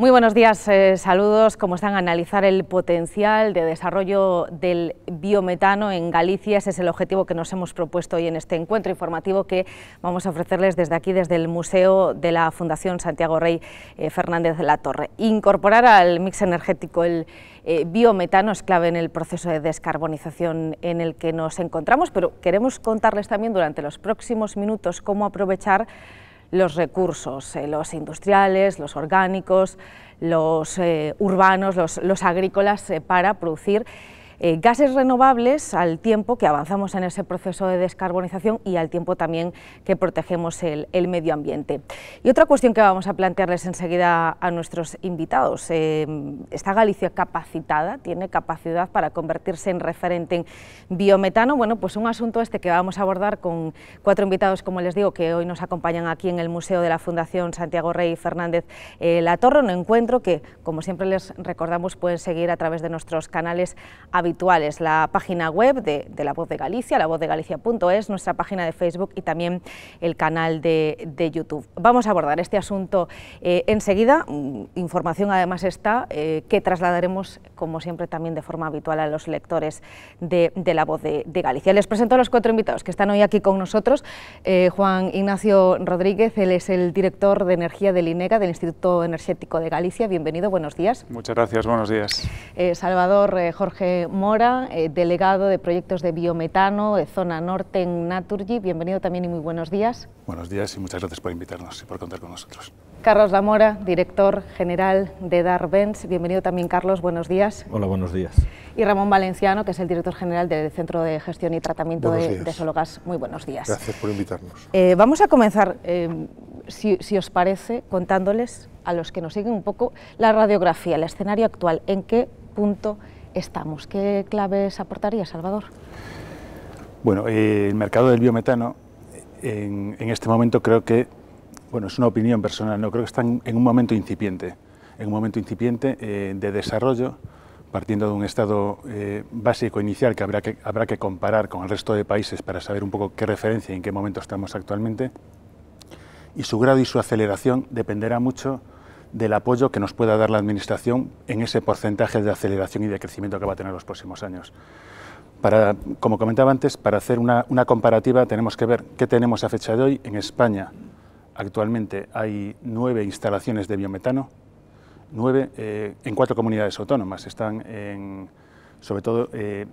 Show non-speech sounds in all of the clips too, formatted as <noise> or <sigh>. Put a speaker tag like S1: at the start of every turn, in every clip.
S1: Muy buenos días, eh, saludos. ¿Cómo están? Analizar el potencial de desarrollo del biometano en Galicia. Ese es el objetivo que nos hemos propuesto hoy en este encuentro informativo que vamos a ofrecerles desde aquí, desde el Museo de la Fundación Santiago Rey eh, Fernández de la Torre. Incorporar al mix energético el eh, biometano es clave en el proceso de descarbonización en el que nos encontramos, pero queremos contarles también durante los próximos minutos cómo aprovechar los recursos, eh, los industriales, los orgánicos, los eh, urbanos, los, los agrícolas, eh, para producir eh, gases renovables al tiempo que avanzamos en ese proceso de descarbonización y al tiempo también que protegemos el, medio ambiente. Y otra cuestión que vamos a plantearles enseguida a nuestros invitados, eh, ¿está Galicia capacitada, tiene capacidad para convertirse en referente en biometano? Bueno, pues un asunto este que vamos a abordar con cuatro invitados, como les digo, que hoy nos acompañan aquí en el Museo de la Fundación Santiago Rey Fernández eh, La Torre, un encuentro que, como siempre les recordamos, pueden seguir a través de nuestros canales habituales la página web de, de La Voz de Galicia, lavozdegalicia.es, nuestra página de Facebook y también el canal de, YouTube. Vamos a abordar este asunto eh, enseguida, mm, información además está eh, que trasladaremos, como siempre, también de forma habitual a los lectores de, La Voz de, Galicia. Les presento a los cuatro invitados que están hoy aquí con nosotros. Eh, Juan Ignacio Rodríguez, él es el director de Energía del INEGA, del Instituto Energético de Galicia. Bienvenido, buenos días.
S2: Muchas gracias, buenos días.
S1: Salvador Jorge Mora, eh, delegado de proyectos de biometano, de Zona Norte en Naturgy. Bienvenido también y muy buenos días.
S3: Buenos días y muchas gracias por invitarnos y por contar con nosotros.
S1: Carlos Lamora, director general de Darvens. Bienvenido también, Carlos. Buenos días.
S4: Hola, buenos días.
S1: Y Ramón Valenciano, que es el director general del Centro de Gestión y Tratamiento de, de, Sologas. Muy buenos días. Gracias
S4: por
S5: invitarnos.
S1: Eh, vamos a comenzar, em, si, si os parece, contándoles a los que nos siguen un poco la radiografía, el escenario actual, en qué punto estamos. ¿Qué claves aportaría, Salvador?
S3: Bueno, eh, el mercado del biometano en, este momento creo que, bueno, es una opinión personal, no creo que está en, un momento incipiente, en un momento incipiente eh, de desarrollo, partiendo de un estado eh, básico inicial que habrá, que habrá que comparar con el resto de países para saber un poco qué referencia y en qué momento estamos actualmente, y su grado y su aceleración dependerá mucho del apoyo que nos pueda dar la Administración en ese porcentaje de aceleración y de crecimiento que va a tener los próximos años. Para, como comentaba antes, para hacer una, comparativa tenemos que ver qué tenemos a fecha de hoy en España. Actualmente hay nueve instalaciones de biometano, nueve eh, en cuatro comunidades autónomas. Están en, sobre todo, eh,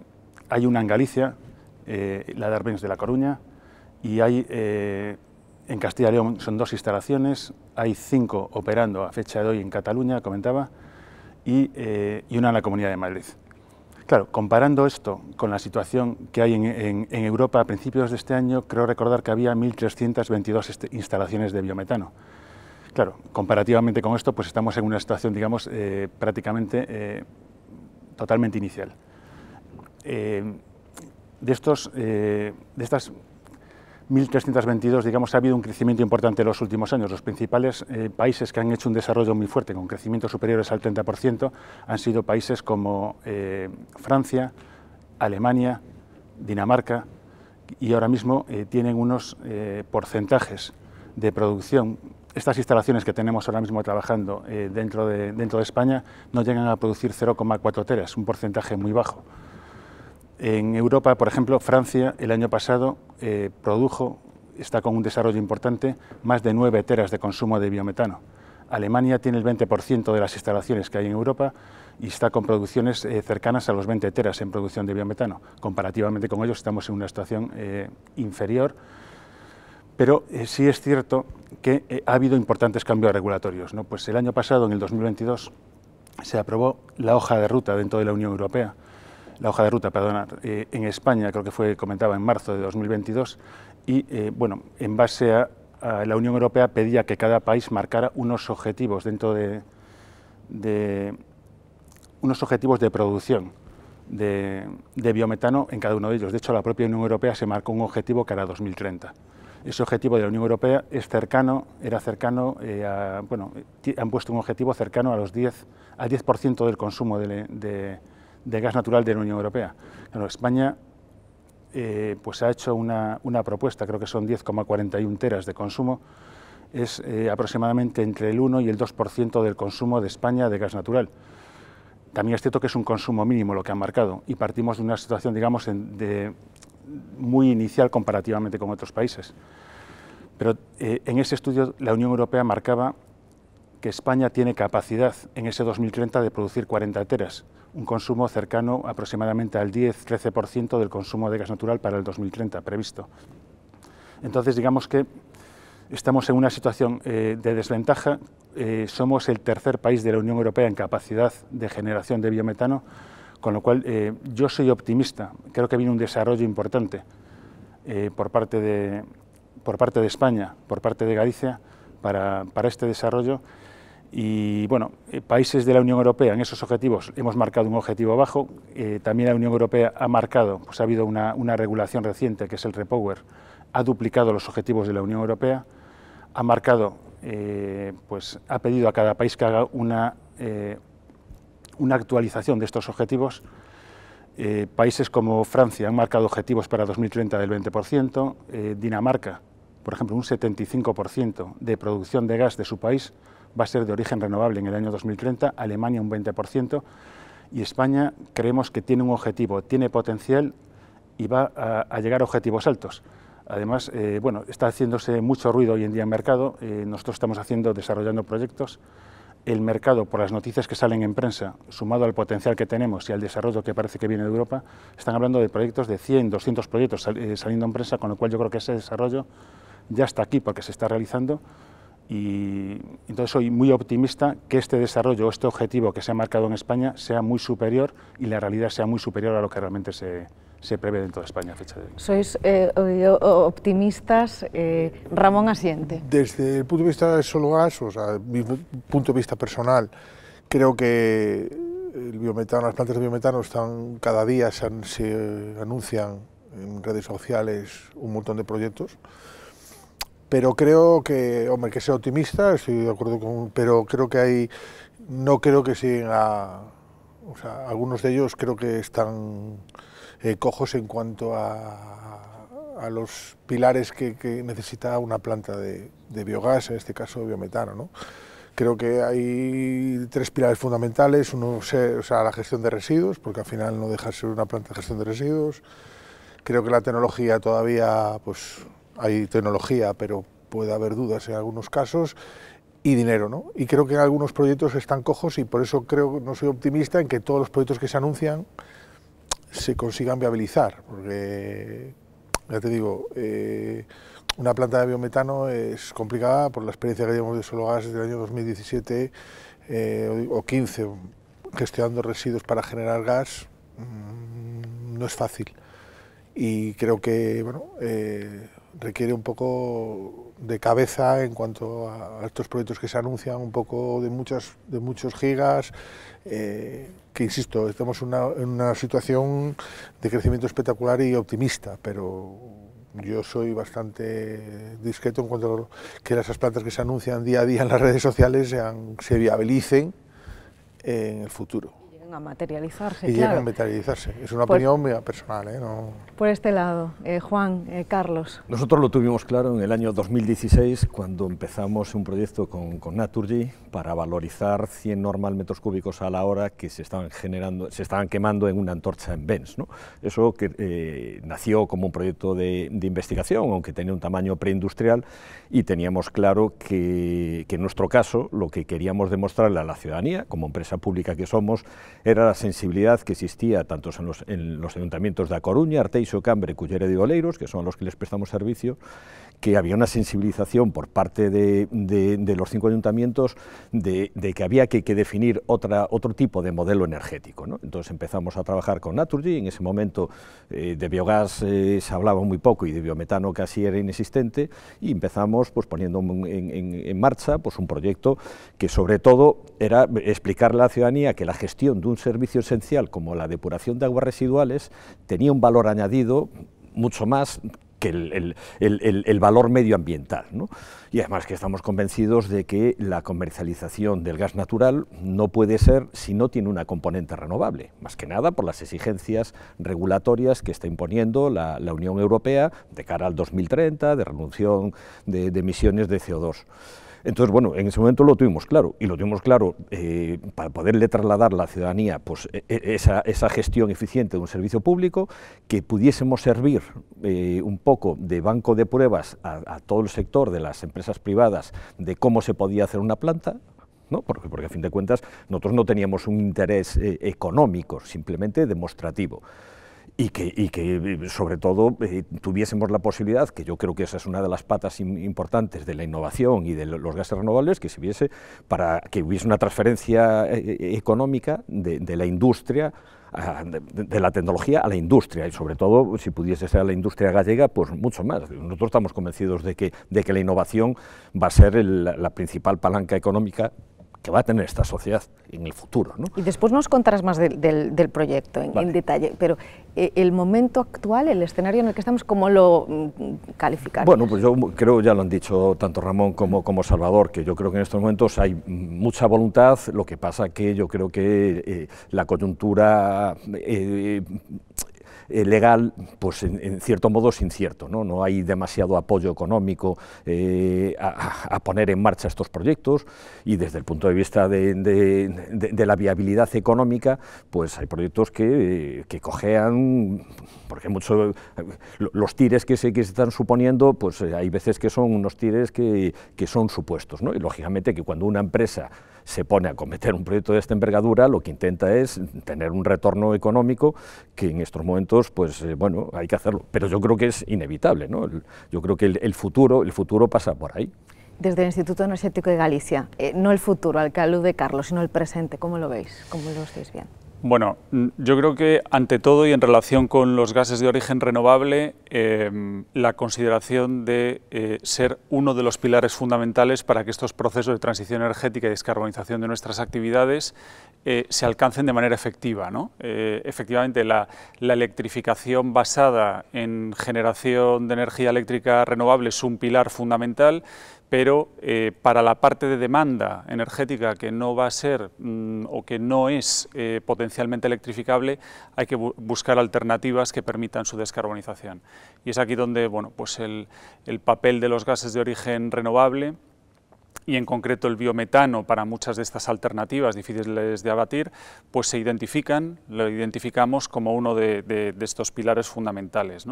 S3: hay una en Galicia, eh, la de Arbenz de La Coruña, y hay en Castilla y León son dos instalaciones, hay cinco operando a fecha de hoy en Cataluña, comentaba, y, eh, una en la Comunidad de Madrid. Claro, comparando esto con la situación que hay en, Europa a principios de este año, creo recordar que había 1.322 instalaciones de biometano. Claro, comparativamente con esto, pues estamos en una situación, digamos, eh, prácticamente eh, totalmente inicial. de, estos, de estas 1.322, digamos, ha habido un crecimiento importante en los últimos años. Los principales eh, países que han hecho un desarrollo muy fuerte, con crecimientos superiores al 30%, han sido países como eh, Francia, Alemania, Dinamarca, y ahora mismo eh, tienen unos porcentajes de producción. Estas instalaciones que tenemos ahora mismo trabajando dentro, de, dentro de España no llegan a producir 0,4 teras, un porcentaje muy bajo. En Europa, por ejemplo, Francia el año pasado eh, produjo, está con un desarrollo importante, más de 9 teras de consumo de biometano. Alemania tiene el 20% de las instalaciones que hay en Europa y está con producciones eh, cercanas a los 20 teras en producción de biometano. Comparativamente con ellos estamos en una situación eh, inferior, pero sí es cierto que ha habido importantes cambios regulatorios. ¿no? Pues el año pasado, en el 2022, se aprobó la hoja de ruta dentro de la Unión Europea la hoja de ruta, perdona, eh, en España, creo que fue, comentaba, en marzo de 2022, y eh, bueno, en base a, la Unión Europea pedía que cada país marcara unos objetivos dentro de, unos objetivos de producción de, biometano en cada uno de ellos. De hecho, la propia Unión Europea se marcó un objetivo que era 2030. Ese objetivo de la Unión Europea es cercano, era cercano, eh, a, bueno, han puesto un objetivo cercano a los 10, al 10% del consumo de, de de gas natural de la Unión Europea. España eh, pues ha hecho una, propuesta, creo que son 10,41 teras de consumo, es eh, aproximadamente entre el 1 y el 2% del consumo de España de gas natural. También es cierto que es un consumo mínimo lo que han marcado y partimos de una situación, digamos, de, muy inicial comparativamente con otros países. Pero eh, en ese estudio la Unión Europea marcaba que España tiene capacidad en ese 2030 de producir 40 teras, un consumo cercano aproximadamente al 10-13% del consumo de gas natural para el 2030 previsto. Entonces, digamos que estamos en una situación eh, de desventaja. Eh, somos el tercer país de la Unión Europea en capacidad de generación de biometano, con lo cual eh, yo soy optimista. Creo que viene un desarrollo importante por, parte de, por parte de España, por parte de Galicia, para, este desarrollo. Y bueno, eh, países de la Unión Europea en esos objetivos hemos marcado un objetivo bajo. Eh, también la Unión Europea ha marcado, pues ha habido una, regulación reciente que es el Repower, ha duplicado los objetivos de la Unión Europea, ha marcado, eh, pues ha pedido a cada país que haga una, una actualización de estos objetivos. países como Francia han marcado objetivos para 2030 del 20%, Dinamarca por ejemplo, un 75% de producción de gas de su país va a ser de origen renovable en el año 2030, Alemania un 20% y España creemos que tiene un objetivo, tiene potencial y va a, llegar a objetivos altos. Además, eh, bueno, está haciéndose mucho ruido hoy en día en mercado, eh, nosotros estamos haciendo, desarrollando proyectos, el mercado, por las noticias que salen en prensa, sumado al potencial que tenemos y al desarrollo que parece que viene de Europa, están hablando de proyectos de 100, 200 proyectos eh, saliendo en prensa, con lo cual yo creo que ese desarrollo ya está aquí porque se está realizando y entonces soy muy optimista que este desarrollo, este objetivo que se ha marcado en España sea muy superior y la realidad sea muy superior a lo que realmente se, se prevé dentro de España fecha de hoy.
S1: Sois eh, optimistas, eh, Ramón asiente.
S5: Desde el punto de vista de solo gas, o sea, mi punto de vista personal, creo que el biometano, las plantas de biometano están cada día se anuncian en redes sociales un montón de proyectos pero creo que, hombre, que sea optimista, estoy de acuerdo con, pero creo que hay, no creo que a... o sea, algunos de ellos creo que están eh, cojos en cuanto a, los pilares que, necesita una planta de, biogás, en este caso biometano, ¿no? Creo que hay tres pilares fundamentales, uno o la gestión de residuos, porque al final no deja ser una planta de gestión de residuos, creo que la tecnología todavía, pues, hay tecnología, pero puede haber dudas en algunos casos, y dinero, ¿no? Y creo que en algunos proyectos están cojos y por eso creo, no soy optimista en que todos los proyectos que se anuncian se consigan viabilizar, porque, ya te digo, eh, una planta de biometano es complicada por la experiencia que llevamos de gas desde el año 2017 eh, o 15, gestionando residuos para generar gas, mm, no es fácil. Y creo que, bueno, eh, requiere un poco de cabeza en cuanto a, estos proyectos que se anuncian, un poco de, muchas, de muchos gigas, eh, que insisto, estamos en una situación de crecimiento espectacular y optimista, pero yo soy bastante discreto en cuanto a que esas plantas que se anuncian día a día en las redes sociales sean, se viabilicen en el futuro
S1: a materializarse. Y claro. a
S5: materializarse. Es una pues
S1: opinión
S4: mía personal. ¿eh?
S1: Por este lado, eh, Juan, eh, Carlos.
S4: Nosotros lo tuvimos claro en el año 2016 cuando empezamos un proyecto con, con Naturgy para valorizar 100 normal metros cúbicos a la hora que se estaban, generando, se estaban quemando en una antorcha en Benz. Eso que nació como un proyecto de, investigación, aunque tenía un tamaño preindustrial, y teníamos claro que, que en nuestro caso lo que queríamos demostrarle a la ciudadanía, como empresa pública que somos, era la sensibilidad que existía tanto en los, ayuntamientos de A Coruña, Arteixo, Cambre, Cullera de Oleiros, que son los que les prestamos servicio, que había una sensibilización por parte de, los cinco ayuntamientos de, que había que, definir otro tipo de modelo energético. Entonces empezamos a trabajar con Naturgy, en ese momento eh, de biogás eh, se hablaba muy poco y de biometano casi era inexistente, y empezamos pues, poniendo en, marcha pues, un proyecto que sobre todo era explicarle a la ciudadanía que la gestión de un servicio esencial como la depuración de aguas residuales tenía un valor añadido mucho más que el, valor medioambiental. Y además que estamos convencidos de que la comercialización del gas natural no puede ser si no tiene una componente renovable, más que nada por las exigencias regulatorias que está imponiendo la, Unión Europea de cara al 2030, de reducción de emisiones de CO2. Entonces, bueno, en ese momento lo tuvimos claro, y lo tuvimos claro eh, para poderle trasladar a la ciudadanía pues, e, e, esa, gestión eficiente de un servicio público, que pudiésemos servir eh, un poco de banco de pruebas a, todo el sector de las empresas privadas de cómo se podía hacer una planta, Porque, porque, a fin de cuentas nosotros no teníamos un interés eh, económico, simplemente demostrativo y que, y que, eh, sobre todo eh, tuviésemos la posibilidad, que yo creo que esa es una de las patas importantes de la innovación y de los gases renovables, que si para que hubiese una transferencia eh, económica de, la industria de, la tecnología a la industria y sobre todo si pudiese ser la industria gallega pues mucho más nosotros estamos convencidos de que de que la innovación va a ser la principal palanca económica que va a tener esta sociedad en el futuro.
S1: Y después nos contarás más del, proyecto en, detalle, pero eh, el momento actual, el escenario en el que estamos, ¿cómo lo mm, calificar? Bueno,
S4: pues yo creo, ya lo han dicho tanto Ramón como, como Salvador, que yo creo que en estos momentos hay mucha voluntad, lo que pasa que yo creo que eh, la coyuntura... Eh, eh, legal, pues en, cierto modo es incierto, ¿no? hay demasiado apoyo económico eh, a, poner en marcha estos proyectos y desde el punto de vista de, la viabilidad económica, pues hay proyectos que, que cojean, porque mucho, los tires que se, que se están suponiendo, pues eh, hay veces que son unos tires que, que son supuestos, y lógicamente que cuando una empresa se pone a cometer un proyecto de esta envergadura, lo que intenta es tener un retorno económico que en estos momentos, pues eh, bueno, hay que hacerlo. Pero yo creo que es inevitable, ¿no? Yo creo que el, futuro, el futuro pasa por ahí.
S1: Desde el Instituto Energético de Galicia, eh, no el futuro al que de Carlos, sino el presente, ¿cómo lo veis? ¿Cómo lo veis bien?
S2: Bueno, mm, yo creo que ante todo y en relación con los gases de origen renovable, em, la consideración de eh, ser uno de los pilares fundamentales para que estos procesos de transición energética y descarbonización de nuestras actividades eh, se alcancen de manera efectiva. ¿no? Eh, efectivamente, la, electrificación basada en generación de energía eléctrica renovable es un pilar fundamental pero eh, para la parte de demanda energética que no va a ser mm, o que no es eh, potencialmente electrificable, hay que buscar alternativas que permitan su descarbonización. Y es aquí donde bueno, pues el, papel de los gases de origen renovable y en concreto el biometano para muchas de estas alternativas difíciles de abatir, pues se identifican, lo identificamos como uno de, estos pilares fundamentales.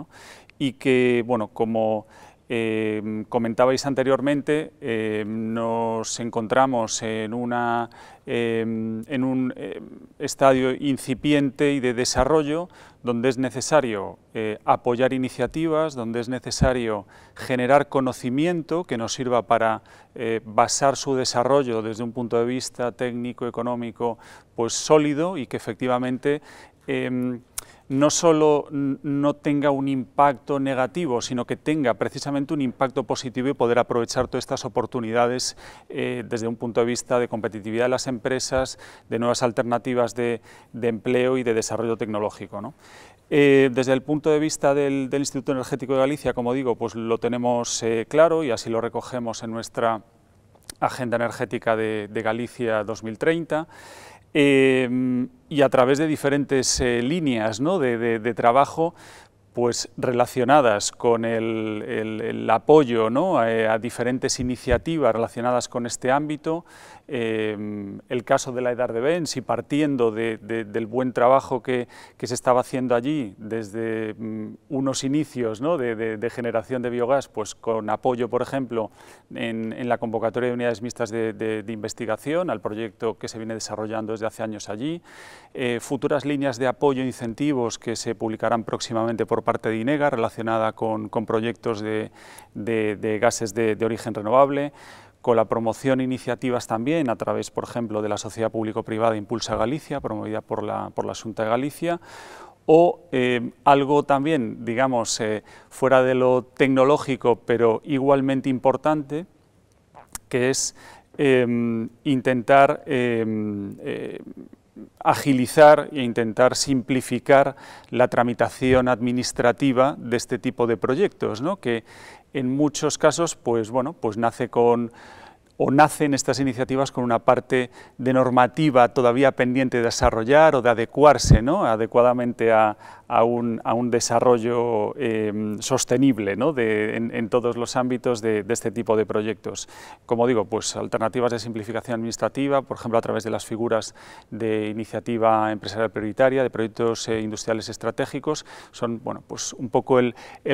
S2: Y que, bueno, como eh, comentabais anteriormente, em, nos encontramos en, una, em, en un estadio incipiente y de desarrollo donde es necesario eh, apoyar iniciativas, donde es necesario generar conocimiento que nos sirva para eh, basar su desarrollo desde un punto de vista técnico, económico, pues sólido y que efectivamente no solo no tenga un impacto negativo, sino que tenga precisamente un impacto positivo y poder aprovechar todas estas oportunidades eh, desde un punto de vista de competitividad de las empresas, de nuevas alternativas de, empleo y de desarrollo tecnológico. Eh, desde el punto de vista del, Instituto Energético de Galicia, como digo, pues lo tenemos eh, claro y así lo recogemos en nuestra Agenda Energética de, de Galicia 2030. Em, y a través de diferentes eh, líneas de, trabajo pues relacionadas con el, apoyo ¿no? Eh, a diferentes iniciativas relacionadas con este ámbito, Em, el caso de la edad de Benz y partiendo del buen trabajo que, se estaba haciendo allí desde mm, unos inicios de, generación de biogás, pues con apoyo, por ejemplo, en, la convocatoria de unidades mixtas de, investigación al proyecto que se viene desarrollando desde hace años allí, eh, futuras líneas de apoyo e incentivos que se publicarán próximamente por parte de INEGA relacionada con proyectos de, gases de origen renovable, con la promoción de iniciativas también a través, por ejemplo, de la sociedad público-privada Impulsa Galicia, promovida por la, por la de Galicia, o eh, algo también, digamos, eh, fuera de lo tecnológico, pero igualmente importante, que es em, intentar em, eh, agilizar e intentar simplificar la tramitación administrativa de este tipo de proyectos, que en muchos casos, pues bueno, pues nace con o nacen estas iniciativas con una parte de normativa todavía pendiente de desarrollar o de adecuarse ¿no? adecuadamente a, un, desarrollo em, sostenible en, todos los ámbitos de, este tipo de proyectos. Como digo, pues alternativas de simplificación administrativa, por ejemplo, a través de las figuras de iniciativa empresarial prioritaria, de proyectos eh, industriales estratégicos, son bueno, pues un poco el,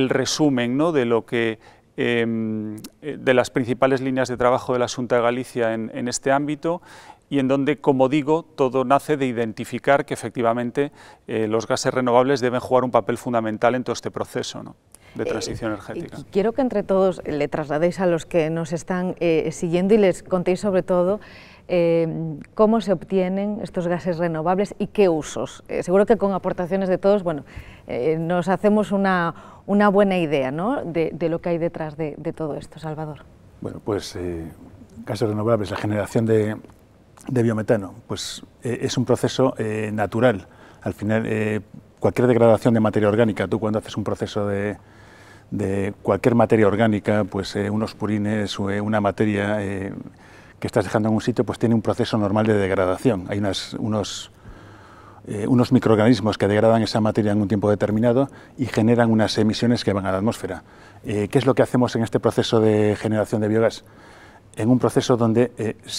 S2: resumen de lo que Em, eh, de las principales líneas de trabajo de la Junta de Galicia en, este ámbito y en donde, como digo, todo nace de identificar que efectivamente eh, los gases renovables deben jugar un papel fundamental en todo este proceso de eh, transición energética.
S1: Quiero que entre todos eh, le trasladéis a los que nos están eh, siguiendo y les contéis sobre todo cómo se obtienen estos gases renovables y qué usos. seguro que con aportaciones de todos, bueno, nos hacemos una, una buena idea ¿no? de, lo que hay detrás de, de todo esto. Salvador.
S3: Bueno, pues gases renovables, la generación de, de biometano, pues es un proceso natural. Al final, cualquier degradación de materia orgánica, tú cuando haces un proceso de, de cualquier materia orgánica, pues eh, unos purines o eh, una materia eh, que estás dejando en un sitio, pues tiene un proceso normal de degradación. Hay unos, microorganismos que degradan esa materia en un tiempo determinado y generan unas emisiones que van a la atmósfera. ¿Qué es lo que hacemos en este proceso de generación de biogás? En un proceso donde,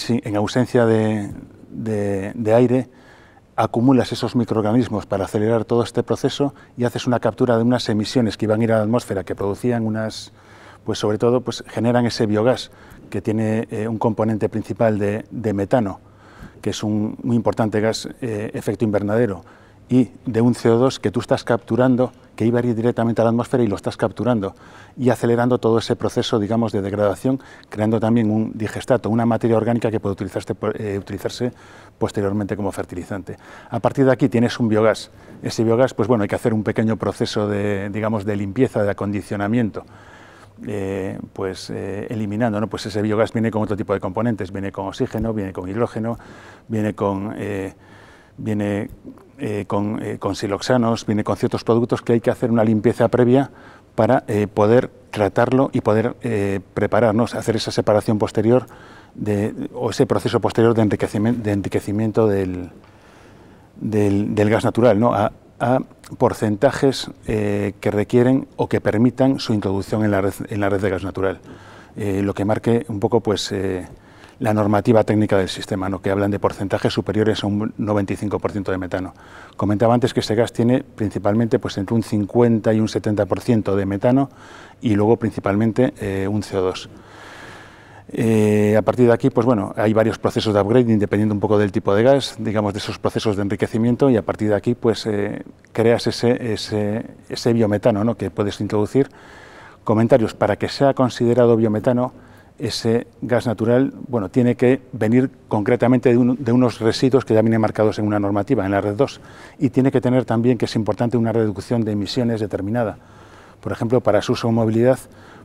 S3: en ausencia de, de aire, acumulas esos microorganismos para acelerar todo este proceso y haces una captura de unas emisiones que iban a ir a la atmósfera, que producían unas, pues sobre todo pues generan ese biogás que tiene eh, un componente principal de, metano, que es un muy importante gas eh, efecto invernadero, y de un CO2 que tú estás capturando, que iba a ir directamente a la atmósfera y lo estás capturando y acelerando todo ese proceso, digamos, de degradación, creando también un digestato, una materia orgánica que puede utilizarse, eh, utilizarse posteriormente como fertilizante. A partir de aquí tienes un biogás. Ese biogás, pues bueno, hay que hacer un pequeño proceso de, digamos, de limpieza, de acondicionamiento. Eh, pues eh, eliminando, pues ese biogás viene con otro tipo de componentes, viene con oxígeno, viene con hidrógeno, viene con eh, viene con, siloxanos, viene con ciertos productos que hay que hacer una limpieza previa para poder tratarlo y poder prepararnos, hacer esa separación posterior o ese proceso posterior de enriquecimiento, del, gas natural, a, porcentajes eh, que requieren o que permitan su introducción en la red, en la red de gas natural, eh, lo que marque un poco pues, eh, la normativa técnica del sistema, que hablan de porcentajes superiores a un 95% de metano. Comentaba antes que ese gas tiene principalmente pues, entre un 50 y un 70% de metano y luego principalmente un CO2. Eh, a partir de aquí, pues bueno, hay varios procesos de upgrading dependiendo un poco del tipo de gas, digamos, de esos procesos de enriquecimiento y a partir de aquí, pues eh, creas ese, biometano que puedes introducir. Comentarios, para que sea considerado biometano, ese gas natural, bueno, tiene que venir concretamente de, unos residuos que ya vienen marcados en una normativa, en la red 2, y tiene que tener también, que es importante, una reducción de emisiones determinada. Por ejemplo, para su uso en movilidad,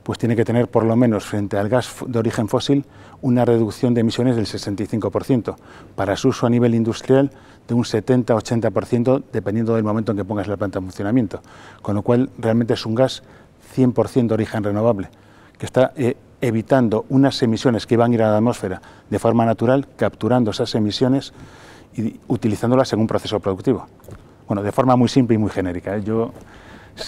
S3: pues tiene que tener por lo menos frente al gas de origen fósil una reducción de emisiones del 65%, para su uso a nivel industrial de un 70-80% dependiendo del momento en que pongas la planta en funcionamiento, con lo cual realmente es un gas 100% de origen renovable, que está eh, evitando unas emisiones que van a ir a la atmósfera de forma natural, capturando esas emisiones y utilizándolas en un proceso productivo. Bueno, de forma muy simple y muy genérica. ¿eh?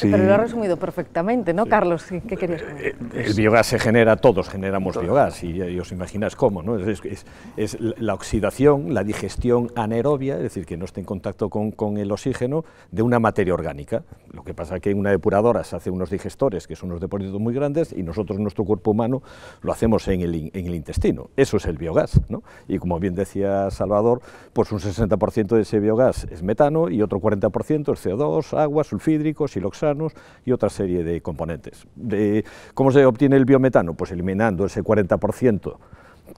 S4: Pero lo ha resumido
S1: perfectamente, ¿no, Carlos? ¿Qué querías eh, eh, El
S4: biogás se genera, todos generamos biogás, eh, y, os imagináis cómo, ¿no? Es, la oxidación, la digestión anaerobia, es decir, que no esté en contacto con, el oxígeno de una materia orgánica. Lo que pasa es que en una depuradora se hace unos digestores, que son unos depósitos muy grandes, y nosotros, nuestro cuerpo humano, lo hacemos en el, intestino. Eso es el biogás, ¿no? Y como bien decía Salvador, pues un 60% de ese biogás es metano y otro 40% es CO2, agua, sulfídricos, siloxano y otra serie de componentes. De, ¿Cómo se obtiene el biometano? Pues eliminando ese 40%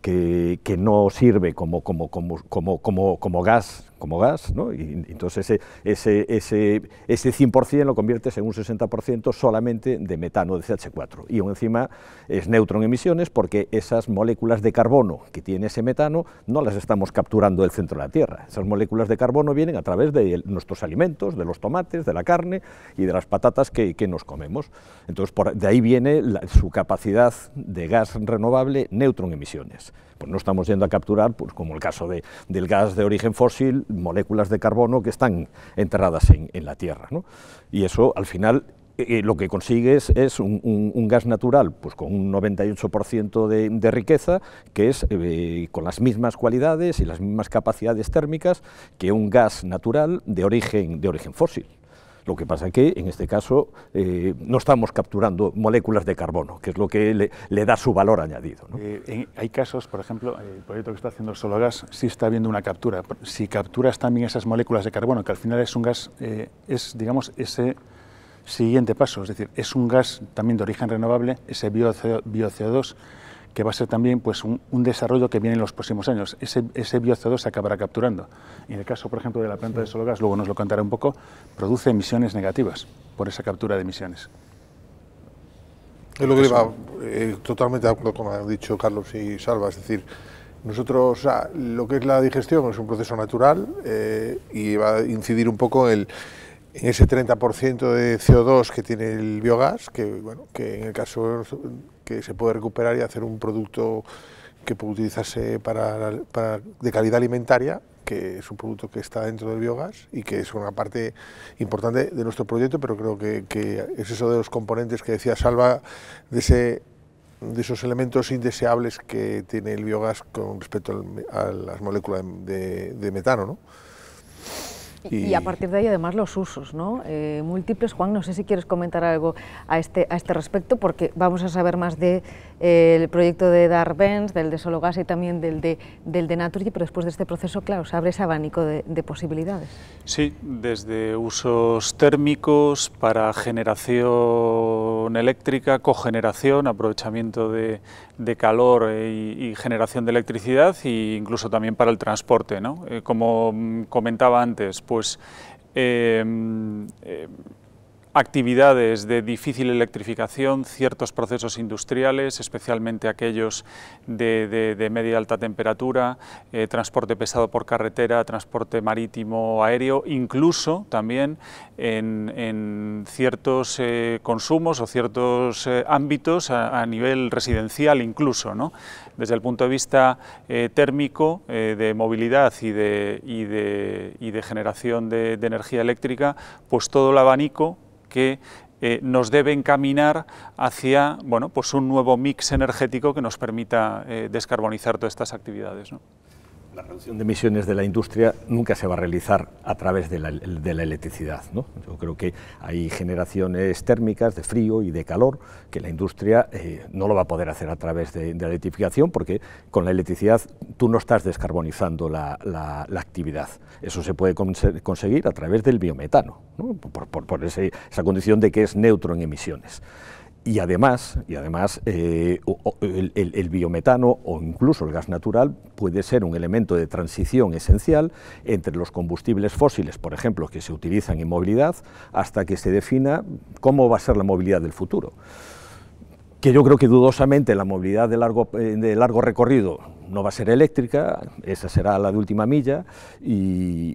S4: que, que, no sirve como, como, como, como, gas como gas, ¿no? y, entonces ese, ese, ese, 100% lo conviertes en un 60% solamente de metano, de CH4, y encima es neutro en emisiones porque esas moléculas de carbono que tiene ese metano no las estamos capturando del centro de la Tierra, esas moléculas de carbono vienen a través de nuestros alimentos, de los tomates, de la carne y de las patatas que, que nos comemos, entonces por, de ahí viene su capacidad de gas renovable neutro en emisiones, pues no estamos yendo a capturar, pues como el caso del gas de origen fósil, moléculas de carbono que están enterradas en, la Tierra. Y eso al final eh, eh, lo que consigues es un, gas natural pues con un 98% de, de, riqueza, que es eh, con las mismas cualidades y las mismas capacidades térmicas que un gas natural de origen, de origen fósil. Lo que pasa es que, en este caso, eh, no estamos capturando moléculas de carbono, que es lo que le, da su valor añadido.
S3: Eh, hay casos, por ejemplo, eh, el proyecto que está haciendo Sologas sí está habiendo una captura. Si capturas también esas moléculas de carbono, que al final es un gas, es, digamos, ese siguiente paso, es decir, es un gas también de origen renovable, ese bio, 2 que va a ser también pues, un, desarrollo que viene en los próximos años. Ese, ese se acabará capturando. Y en el caso, por ejemplo, de la planta de Sologas, luego nos lo contará un poco, produce emisiones negativas por esa captura de emisiones.
S5: Es lo que iba eh, totalmente de acuerdo con lo que han dicho Carlos y Salva, es decir, nosotros, lo que es la digestión es un proceso natural eh, y va a incidir un poco en, en ese 30% de CO2 que tiene el biogás, que, bueno, que en el caso que se puede recuperar y hacer un producto que puede utilizarse de calidad alimentaria, que es un producto que está dentro del biogás y que es una parte importante de nuestro proyecto, pero creo que, es eso de los componentes que decía Salva, de, ese, de esos elementos indeseables que tiene el biogás con respecto a las moléculas de, metano. Y, a
S1: partir de ahí, además, los usos, ¿no? Eh, múltiples. Juan, no sé si quieres comentar algo a este, a este respecto, porque vamos a saber más de el proyecto de darbens del de Sologas y también del de, del de Naturgy, pero después de este proceso, claro, se abre ese abanico de, posibilidades.
S2: Sí, desde usos térmicos para generación eléctrica, cogeneración, aprovechamiento de, calor eh, y, generación de electricidad e incluso también para el transporte. ¿no? Eh, como mm, comentaba antes, pues eh, mm, actividades de difícil electrificación, ciertos procesos industriales, especialmente aquellos de, media y alta temperatura, eh, transporte pesado por carretera, transporte marítimo, aéreo, incluso también en, ciertos eh, consumos o ciertos eh, ámbitos a, nivel residencial incluso. ¿no? Desde el punto de vista térmico, de movilidad y y de, y de generación de energía eléctrica, pues todo el abanico que eh, nos debe encaminar hacia bueno, pues un nuevo mix energético que nos permita eh, descarbonizar todas estas actividades
S4: la reducción de emisiones de la industria nunca se va a realizar a través de la, electricidad. Yo creo que hay generaciones térmicas de frío y de calor que la industria eh, no lo va a poder hacer a través de, la electrificación porque con la electricidad tú no estás descarbonizando la, actividad. Eso se puede conseguir a través del biometano, por, esa condición de que es neutro en emisiones y además, y además eh, el, biometano o incluso el gas natural puede ser un elemento de transición esencial entre los combustibles fósiles, por ejemplo, que se utilizan en movilidad, hasta que se defina cómo va a ser la movilidad del futuro. Que yo creo que dudosamente la movilidad de largo, eh, de largo recorrido no va a ser eléctrica, esa será la de última milla,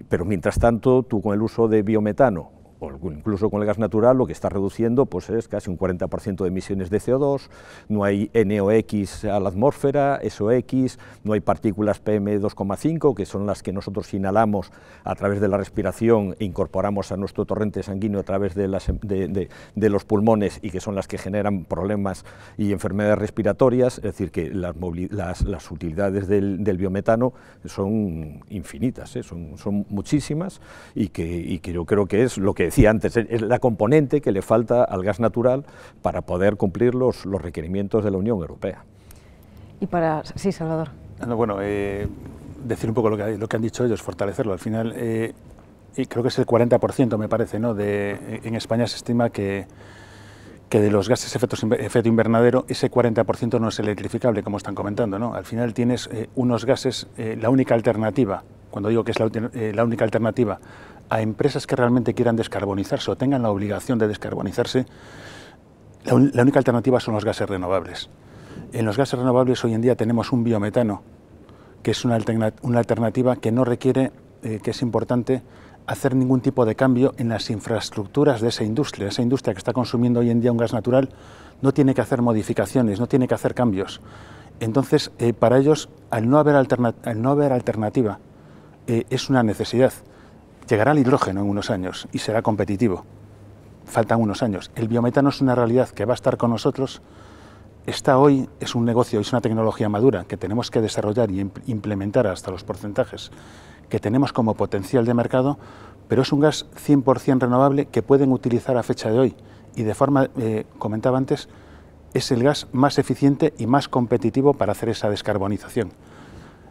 S4: pero mientras tanto tú con el uso de biometano incluso con el gas natural, lo que está reduciendo pues, es casi un 40% de emisiones de CO2, no hay NOx a la atmósfera, SOx, no hay partículas PM2,5, que son las que nosotros inhalamos a través de la respiración e incorporamos a nuestro torrente sanguíneo a través de, em, de, los pulmones y que son las que generan problemas y enfermedades respiratorias, es decir, que las, utilidades del, biometano son infinitas, ¿eh? son, muchísimas y que yo creo que es lo que decía antes, es la componente que le falta al gas natural para poder cumplir los, los requerimientos de la Unión Europea.
S1: Y para... Sí, Salvador.
S4: Ah, bueno, eh, decir un poco lo que, lo que han dicho
S3: ellos, fortalecerlo. Al final, eh, y creo que es el 40%, me parece, ¿no? De, en España se estima que, que de los gases efecto efecto invernadero, ese 40% no es electrificable, como están comentando, ¿no? Al final tienes eh, unos gases, la única alternativa, cuando digo que es la única alternativa a empresas que realmente quieran descarbonizarse o tengan la obligación de descarbonizarse, la, única alternativa son los gases renovables. En los gases renovables hoy en día tenemos un biometano, que es una, alternativa que no requiere, eh, que es importante, hacer ningún tipo de cambio en las infraestructuras de esa industria. Esa industria que está consumiendo hoy en día un gas natural no tiene que hacer modificaciones, no tiene que hacer cambios. Entonces, eh, para ellos, al no haber, alternativa, eh, es una necesidad. Llegará el hidrógeno en unos años y será competitivo. Faltan unos años. El biometano es una realidad que va a estar con nosotros. Está hoy, es un negocio, es una tecnología madura que tenemos que desarrollar y implementar hasta los porcentajes que tenemos como potencial de mercado, pero es un gas 100% renovable que pueden utilizar a fecha de hoy y de forma, eh, comentaba antes, es el gas más eficiente y más competitivo para hacer esa descarbonización.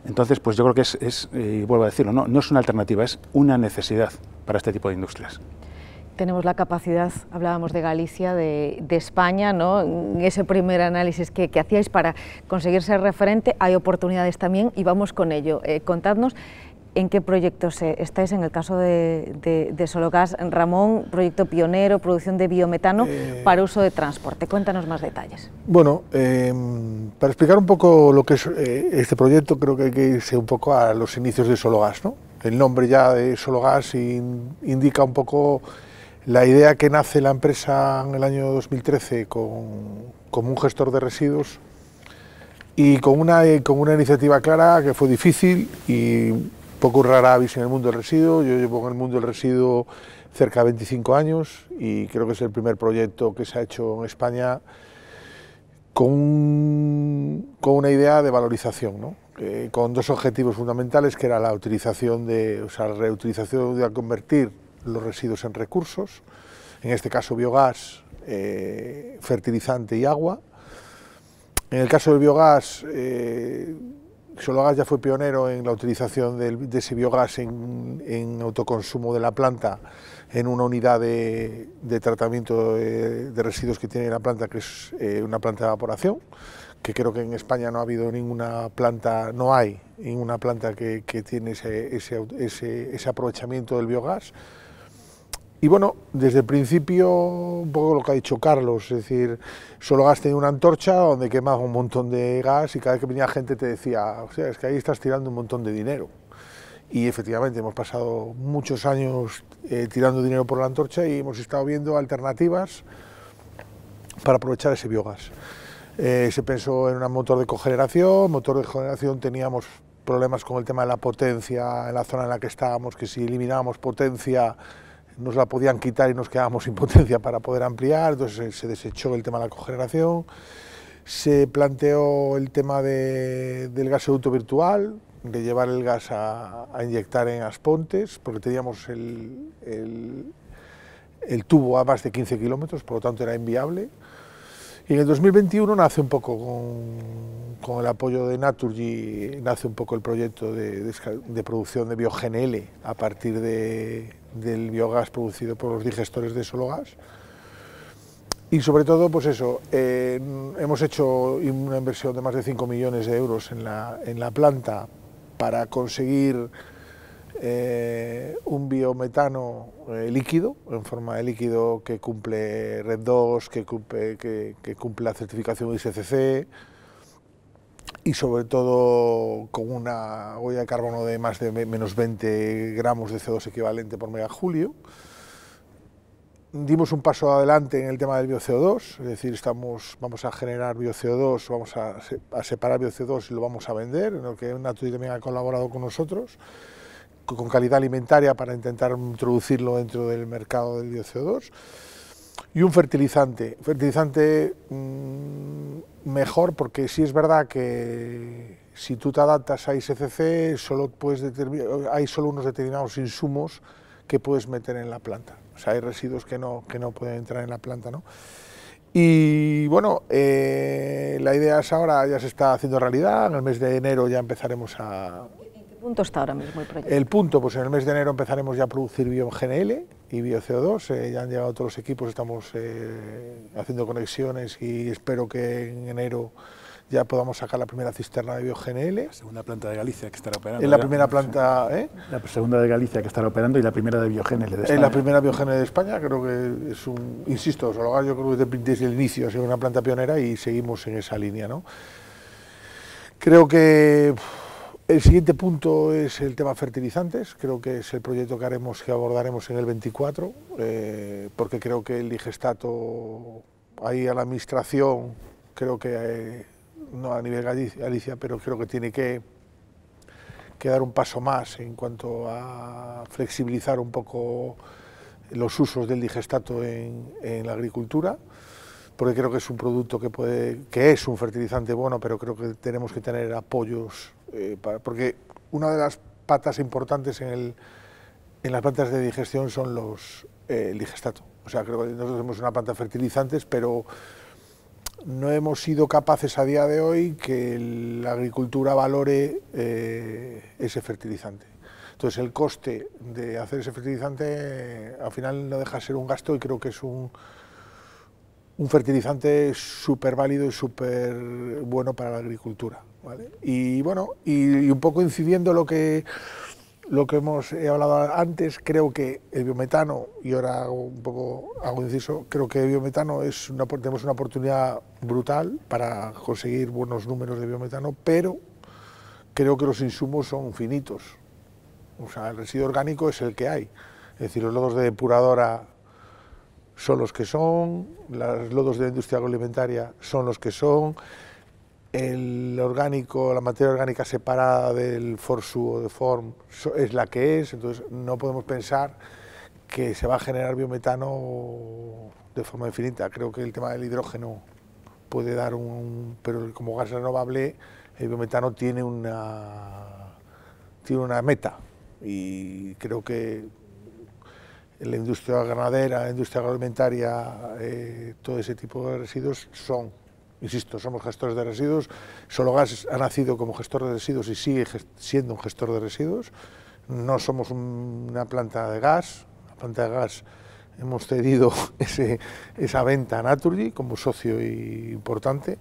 S3: Entonces, pues yo creo que es, y eh, vuelvo a decirlo, no, no es una alternativa, es una necesidad para este tipo de industrias
S1: tenemos la capacidad, hablábamos de Galicia, de, España, ¿no? en ese primer análisis que, hacíais para conseguir ser referente, hay oportunidades también y vamos con ello. Eh, contadnos en qué proyectos estáis. En el caso de, Sologas, Ramón, proyecto pionero, producción de biometano eh, para uso de transporte. Cuéntanos más detalles.
S5: Bueno, em, para explicar un poco lo que es eh, este proyecto, creo que hay que irse un poco a los inicios de Sologas. ¿no? El nombre ya de Sologas indica un poco la idea que nace la empresa en el año 2013 con, como un gestor de residuos y con una, eh, con una iniciativa clara que fue difícil y ocurre Avis en el mundo del residuo. Yo llevo en el mundo del residuo cerca de 25 años y creo que es el primer proyecto que se ha hecho en España con, una idea de valorización, eh, con dos objetivos fundamentales, que era la utilización de, o sea, la reutilización de convertir los residuos en recursos, en este caso biogás, eh, fertilizante y agua. En el caso del biogás, eh, Xologas ya fue pionero en la utilización de, ese biogás en, autoconsumo de la planta, en una unidad de, tratamiento de, residuos que tiene la planta, que es eh, una planta de evaporación, que creo que en España no ha habido ninguna planta, no hay ninguna planta que, tiene ese aprovechamiento del biogás. Y bueno, desde el principio, un poco lo que ha dicho Carlos, es decir, solo has en una antorcha donde quemaba un montón de gas y cada vez que venía gente te decía, o sea, es que ahí estás tirando un montón de dinero. Y efectivamente hemos pasado muchos años eh, tirando dinero por la antorcha y hemos estado viendo alternativas para aprovechar ese biogás. Eh, se pensó en un motor de cogeneración, motor de cogeneración teníamos problemas con el tema de la potencia en la zona en la que estábamos, que si eliminábamos potencia nos la podían quitar y nos quedábamos sin potencia para poder ampliar, entonces se, desechó el tema de la cogeneración, se planteó el tema de, del gasoducto virtual, de llevar el gas a, inyectar en Aspontes, porque teníamos el, tubo a más de 15 kilómetros, por lo tanto era inviable. Y en el 2021 nace un poco, con, el apoyo de Naturgy, nace un poco el proyecto de, de, de producción de bioGNL a partir de, del biogás producido por los digestores de solo gas Y sobre todo, pues eso, eh, hemos hecho una inversión de más de 5 millones de euros en la, planta para conseguir eh, un biometano eh, líquido, en forma de líquido que cumple RED2, que cumple, que, la certificación ICCC y sobre todo con una huella de carbono de más de menos 20 gramos de CO2 equivalente por megajulio. Dimos un paso adelante en el tema del bioCO2, es decir, estamos, vamos a generar bioCO2, vamos a, a separar bioCO2 y lo vamos a vender, en lo que Naturi también ha colaborado con nosotros, con calidad alimentaria para intentar introducirlo dentro del mercado del bioCO2 y un fertilizante. Fertilizante mm, mejor porque sí es verdad que si tú te adaptas a ISCC, solo puedes hay solo unos determinados insumos que puedes meter en la planta. O sea, hay residuos que no, que no pueden entrar en la planta. ¿no? Y bueno, eh, la idea es ahora, ya se está haciendo realidad, en el mes de enero ya empezaremos a,
S1: punto está ahora mismo el proyecto? El
S5: punto, pues en el mes de enero empezaremos ya a producir BioGNL y BioCO2. Eh, ya han llegado todos los equipos, estamos eh, haciendo conexiones y espero que en enero ya podamos sacar la primera cisterna de BioGNL. La segunda planta de Galicia que estará operando. en la primera planta, ¿eh?
S3: La segunda de Galicia que estará operando y
S5: la primera de BioGNL de España. Es la primera BioGNL de España, creo que es un, insisto, yo creo que desde, desde el inicio ha sido una planta pionera y seguimos en esa línea, ¿no? Creo que... El siguiente punto es el tema fertilizantes, creo que es el proyecto que haremos, que abordaremos en el 24, eh, porque creo que el digestato ahí a la administración, creo que, eh, no a nivel Galicia, pero creo que tiene que, dar un paso más en cuanto a flexibilizar un poco los usos del digestato en, en la agricultura porque creo que es un producto que puede, que es un fertilizante bueno, pero creo que tenemos que tener apoyos eh, porque una de las patas importantes en, las plantas de digestión son los, eh, digestato. O sea, creo que nosotros tenemos una planta de fertilizantes, pero no hemos sido capaces a día de hoy que la agricultura valore eh, ese fertilizante. Entonces el coste de hacer ese fertilizante al final no deja de ser un gasto y creo que es un, un fertilizante súper válido y súper bueno para la agricultura. Y bueno, y, un poco incidiendo lo que, lo que hemos hablado antes, creo que el biometano, y ahora hago un poco hago inciso, creo que el biometano es una, una oportunidad brutal para conseguir buenos números de biometano, pero creo que los insumos son finitos. O sea, el residuo orgánico es el que hay. Es decir, los lodos de depuradora son los que son, los lodos de la industria agroalimentaria son los que son, el orgánico, la materia orgánica separada del forsu o de form es la que es, entonces no podemos pensar que se va a generar biometano de forma infinita. Creo que el tema del hidrógeno puede dar un... pero como gas renovable el biometano tiene una, tiene una meta y creo que la industria ganadera, la industria agroalimentaria, eh, todo ese tipo de residuos son, insisto, somos gestores de residuos, Solo Gas ha nacido como gestor de residuos y sigue siendo un gestor de residuos, no somos una planta de gas, la planta de gas hemos cedido <laughs> esa venta a Naturgy como socio importante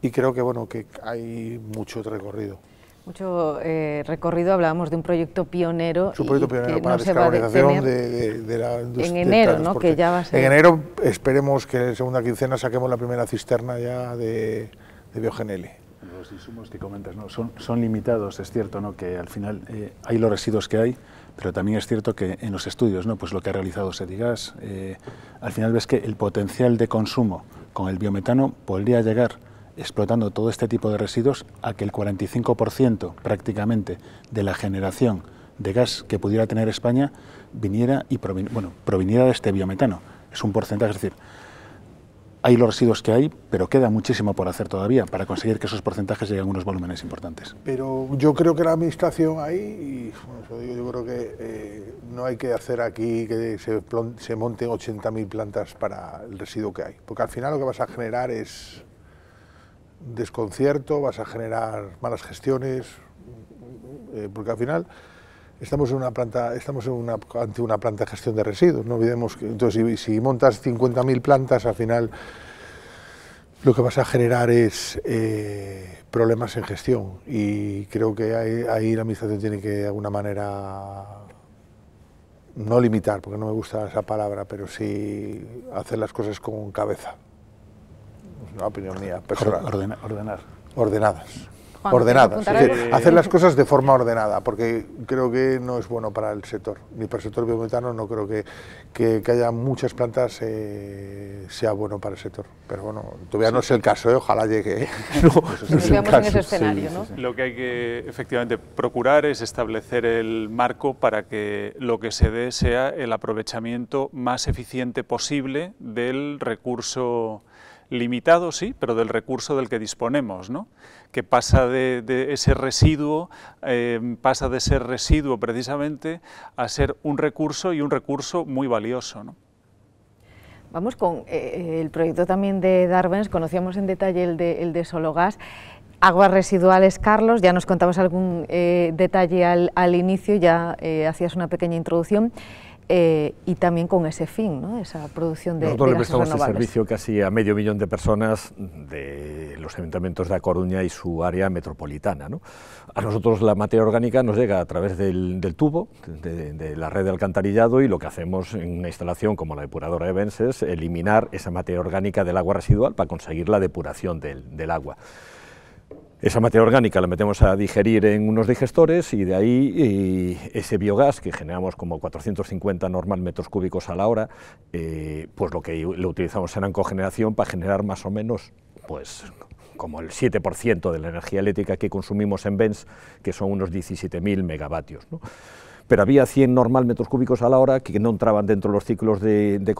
S5: y creo que, bueno, que hay mucho recorrido
S1: mucho eh, recorrido, hablábamos de un proyecto pionero. Un proyecto pionero para no descarbonización
S5: de, la industria. En enero, ¿no? Que ya va a ser. En enero esperemos que en segunda quincena saquemos la primera cisterna ya de, de Los
S3: insumos que comentas son, son limitados, es cierto, ¿no? que al final eh, hay los residuos que hay, pero también es cierto que en los estudios, ¿no? pues lo que ha realizado Sedigas, eh, al final ves que el potencial de consumo con el biometano podría llegar explotando todo este tipo de residuos a que el 45% prácticamente de la generación de gas que pudiera tener España viniera y bueno, proviniera de este biometano. Es un porcentaje, es decir, hay los residuos que hay, pero queda muchísimo por hacer todavía para conseguir que esos porcentajes lleguen a unos volúmenes importantes.
S5: Pero yo creo que la Administración ahí, y yo creo que eh, no hay que hacer aquí que se monten 80.000 plantas para el residuo que hay, porque al final lo que vas a generar es desconcierto, vas a generar malas gestiones, eh, porque al final estamos en una planta, estamos ante una planta de gestión de residuos, no olvidemos que entonces si, montas 50.000 plantas al final lo que vas a generar es eh, problemas en gestión y creo que ahí, la administración tiene que de alguna manera no limitar, porque no me gusta esa palabra, pero sí hacer las cosas con cabeza. No, opinión mía ordenar. Ordenadas. ordenadas. hacer las cosas de forma ordenada, porque creo que no es bueno para el sector. Ni para el sector biometano, no creo que, que, haya muchas plantas eh, sea bueno para el sector. Pero bueno, todavía no es el caso, ¿eh? ojalá llegue. <laughs> <laughs> No, es el caso.
S2: Lo que hay que efectivamente procurar es establecer el marco para que lo que se dé sea el aprovechamiento más eficiente posible del recurso limitado, sí, pero del recurso del que disponemos, ¿no? que pasa de, ese residuo, em, pasa de ser residuo precisamente a ser un recurso y un recurso muy valioso. ¿no?
S1: Vamos con eh, eh, el proyecto también de Darwens, conocíamos en detalle el de, el de Sologas, Aguas residuales, Carlos, ya nos contabas algún eh, detalle al, al, inicio, ya hacías una pequeña introducción. Eh, y también con ese fin, esa producción de Nosotros le prestamos el servicio
S4: casi a medio millón de personas de los ayuntamientos de A Coruña y su área metropolitana. A nosotros la materia orgánica nos llega a través del, tubo, de, la red de alcantarillado, y lo que hacemos en una instalación como la depuradora de Bens es eliminar esa materia orgánica del agua residual para conseguir la depuración del agua. Esa materia orgánica la metemos a digerir en unos digestores y de ahí ese biogás, que generamos como 450 normal metros cúbicos a la hora, eh, pues lo que lo utilizamos en cogeneración para generar más o menos pues como el 7% de la energía eléctrica que consumimos en benz, que son unos 17.000 megavatios pero había 100 normal metros cúbicos a la hora que no entraban dentro de los ciclos de, de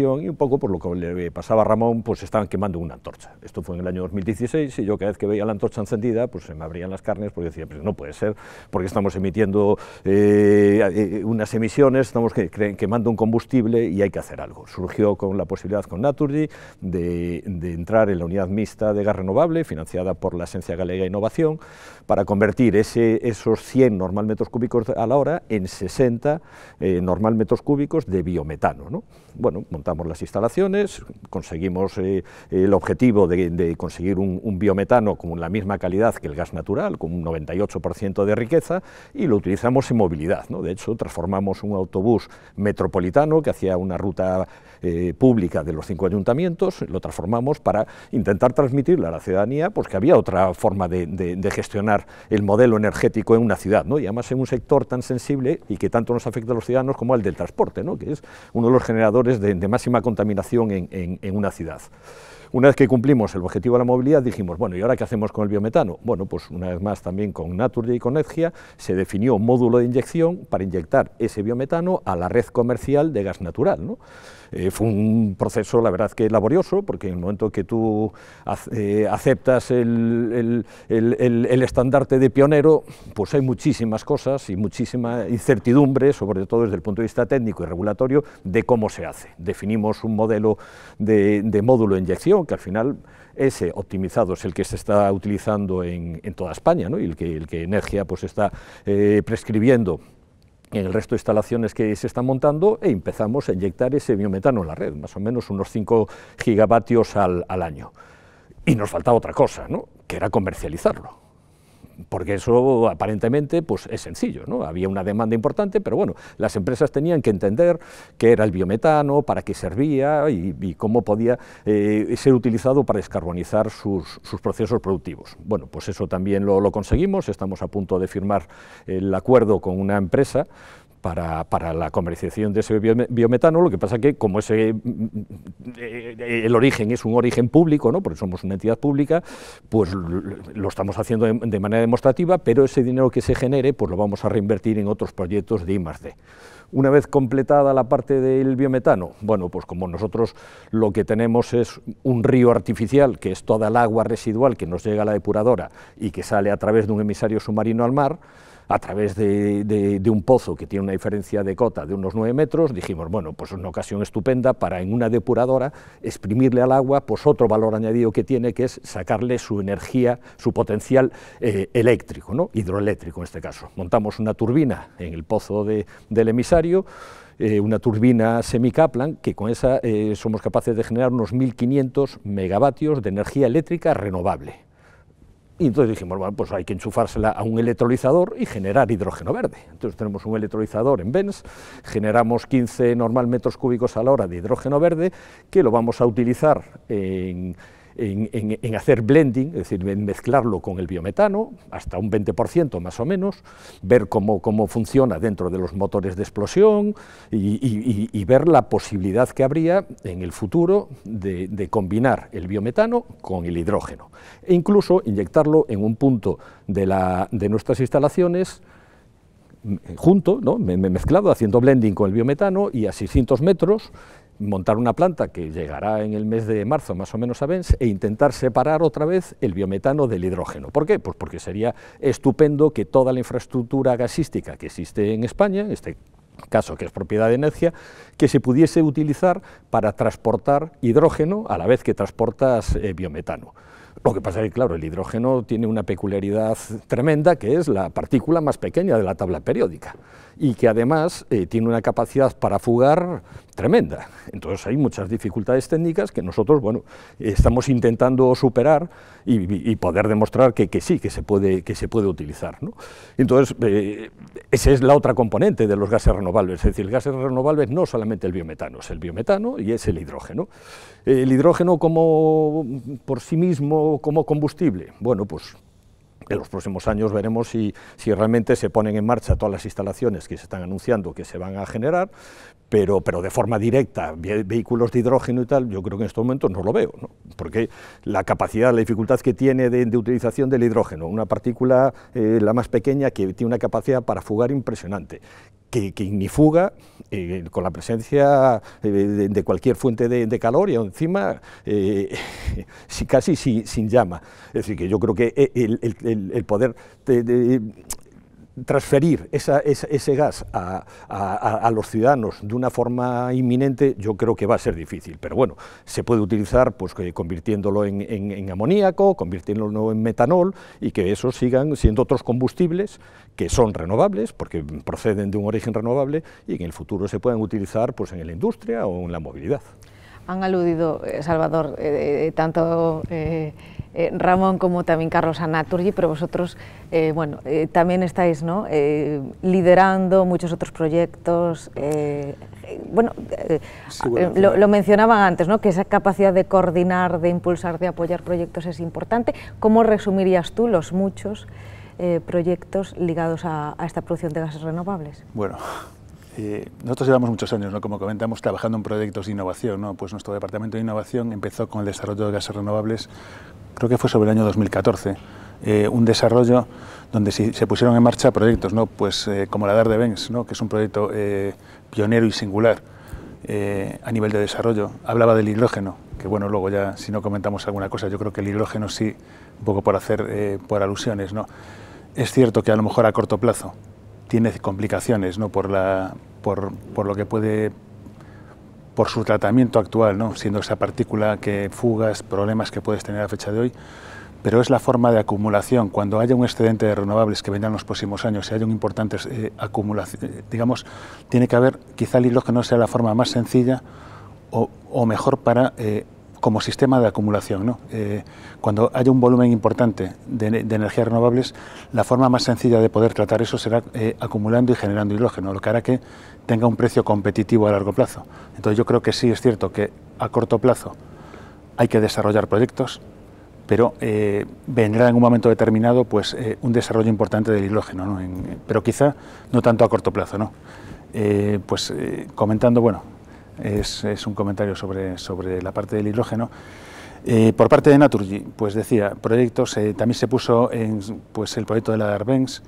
S4: y un poco por pues, lo que le pasaba a Ramón, pues estaban quemando una antorcha. Esto fue en el año 2016 y yo cada vez que veía la antorcha encendida, pues se me abrían las carnes porque decía, pues no puede ser, porque estamos emitiendo eh, eh, eh, unas emisiones, estamos quemando un combustible y hay que hacer algo. Surgió con la posibilidad con Naturgy de, entrar en la unidad mixta de gas renovable, financiada por la Esencia Galega Innovación, para convertir esos 100 normal metros cúbicos a la hora en en 60 eh, normal metros cúbicos de biometano. ¿no? Bueno, montamos las instalaciones, conseguimos eh, el objetivo de, conseguir un, biometano con la misma calidad que el gas natural, con un 98% de riqueza, y lo utilizamos en movilidad. ¿no? De hecho, transformamos un autobús metropolitano que hacía una ruta eh, pública de los cinco ayuntamientos, lo transformamos para intentar transmitirle a la ciudadanía pues, que había otra forma de, gestionar el modelo energético en una ciudad, ¿no? y además en un sector tan sensible y que tanto nos afecta a los ciudadanos como el del transporte, que es uno de los generadores de, máxima contaminación en, una ciudad. Una vez que cumplimos el objetivo de la movilidad, dijimos, bueno, ¿y ahora qué hacemos con el biometano? Bueno, pues una vez más también con Naturgy y con Edgia se definió un módulo de inyección para inyectar ese biometano a la red comercial de gas natural, eh, fue un proceso, la verdad, que laborioso, porque en el momento que tú eh, aceptas el, estandarte de pionero, pues hay muchísimas cosas y muchísima incertidumbre, sobre todo desde el punto de vista técnico y regulatorio, de cómo se hace. Definimos un modelo de, módulo de inyección, que al final ese optimizado es el que se está utilizando en, toda España, ¿no? y el que, el que Energia pues, está eh, prescribiendo en el resto de instalaciones que se están montando e empezamos a inyectar ese biometano en la red, más o menos unos 5 gigavatios al, al año. Y nos faltaba otra cosa, ¿no? que era comercializarlo porque eso aparentemente pues, es sencillo, ¿no? había una demanda importante, pero bueno, las empresas tenían que entender qué era el biometano, para qué servía y, cómo podía eh, ser utilizado para descarbonizar sus, procesos productivos. Bueno, pues eso también lo conseguimos, estamos a punto de firmar el acuerdo con una empresa para, la comercialización de ese biometano. Lo que pasa es que, como ese, mm, mm, eh, el origen es un origen público, ¿no? porque somos una entidad pública, pues lo estamos haciendo de, manera demostrativa, pero ese dinero que se genere pues lo vamos a reinvertir en otros proyectos de I+.D. Una vez completada la parte del biometano, bueno, pues como nosotros lo que tenemos es un río artificial, que es toda el agua residual que nos llega a la depuradora y que sale a través de un emisario submarino al mar, a través de, un pozo que tiene una diferencia de cota de unos 9 metros, dijimos, bueno, pues es una ocasión estupenda para en una depuradora exprimirle al agua pues otro valor añadido que tiene, que es sacarle su energía, su potencial eh, eléctrico, ¿no? hidroeléctrico en este caso. Montamos una turbina en el pozo del emisario, eh, una turbina semicaplan que con esa eh, somos capaces de generar unos 1.500 megavatios de energía eléctrica renovable. Y entonces dijimos, bueno, pues hay que enchufársela a un electrolizador y generar hidrógeno verde. Entonces tenemos un electrolizador en Benz, generamos 15 normal metros cúbicos a la hora de hidrógeno verde, que lo vamos a utilizar en en, hacer blending, es decir, mezclarlo con el biometano, hasta un 20% más o menos, ver cómo, funciona dentro de los motores de explosión y, ver la posibilidad que habría en el futuro de, combinar el biometano con el hidrógeno e incluso inyectarlo en un punto de, de nuestras instalaciones mm, junto, ¿no? mezclado, haciendo blending con el biometano y a 600 metros montar una planta que llegará en el mes de marzo más o menos a Benz e intentar separar otra vez el biometano del hidrógeno. ¿Por qué? Pues porque sería estupendo que toda la infraestructura gasística que existe en España, en este caso que es propiedad de Energia, que se pudiese utilizar para transportar hidrógeno a la vez que transportas eh, biometano. Lo que pasa es que, claro, el hidrógeno tiene una peculiaridad tremenda, que es la partícula más pequeña de la tabla periódica y que además eh, tiene una capacidad para fugar tremenda. Entonces hay muchas dificultades técnicas que nosotros bueno, estamos intentando superar y, poder demostrar que, sí, que se puede, que se puede utilizar. Entonces, eh, esa es la otra componente de los gases renovables, es decir, gases renovables no solamente el biometano, es el biometano y es el hidrógeno. El hidrógeno como por sí mismo, como combustible, bueno, pues en los próximos años veremos si, realmente se ponen en marcha todas las instalaciones que se están anunciando que se van a generar, pero, de forma directa, vehículos de hidrógeno y tal, yo creo que en estos momentos no lo veo, porque la capacidad, la dificultad que tiene de, utilización del hidrógeno, una partícula, eh, la más pequeña, que tiene una capacidad para fugar impresionante, que, ni fuga eh, con la presencia eh, de, cualquier fuente de, calor y encima <laughs> casi sin llama. Es decir, que yo creo que el, poder transferir ese gas a, los ciudadanos de una forma inminente, yo creo que va a ser difícil. Pero bueno, se puede utilizar pues, convirtiéndolo en, amoníaco, convirtiéndolo en metanol y que esos sigan siendo otros combustibles que son renovables, porque proceden de un origen renovable y en el futuro se puedan utilizar pues, en la industria o en la movilidad. Han
S1: aludido, eh, Salvador, eh, eh, tanto... Eh, Ramón como también Carlos Anaturgi, pero vosotros eh, bueno, eh, también estáis ¿no? liderando muchos otros proyectos. bueno, lo, mencionaban antes, ¿no? que esa capacidad de coordinar, de impulsar, de apoyar proyectos es importante. ¿Cómo resumirías tú los muchos proyectos ligados a, esta producción de gases renovables?
S3: Bueno. nosotros llevamos muchos años, como comentamos, trabajando en proyectos de innovación. ¿no? Pues nuestro departamento de innovación empezó con el desarrollo de gases renovables creo que fue sobre el año 2014, eh, un desarrollo donde si se pusieron en marcha proyectos, ¿no? pues, eh, como la DAR de Benz, ¿no? que es un proyecto eh, pionero y singular a nivel de desarrollo. Hablaba del hidrógeno, que bueno, luego ya si no comentamos alguna cosa, yo creo que el hidrógeno sí, un poco por hacer, por alusiones. ¿no? Es cierto que a lo mejor a corto plazo tiene complicaciones ¿no? por, la, por, por lo que puede por su tratamiento actual, ¿no? siendo esa partícula que fugas, problemas que puedes tener a fecha de hoy, pero es la forma de acumulación. Cuando haya un excedente de renovables que vendrán en los próximos años y haya un importante eh, acumulación, eh, digamos, tiene que haber quizá el hilo que no sea la forma más sencilla o, mejor para eh, como sistema de acumulación. Eh, cuando haya un volumen importante de, energías renovables, la forma más sencilla de poder tratar eso será eh, acumulando y generando hidrógeno, lo que hará que tenga un precio competitivo a largo plazo. Entonces yo creo que sí es cierto que a corto plazo hay que desarrollar proyectos, pero eh, vendrá en un momento determinado pues, un desarrollo importante del hidrógeno, pero quizá no tanto a corto plazo. ¿no? pues comentando, bueno, es, un comentario sobre, la parte del hidrógeno. Eh, por parte de Naturgy, pues decía, proyectos, también se puso en pues, el proyecto de la Darbens,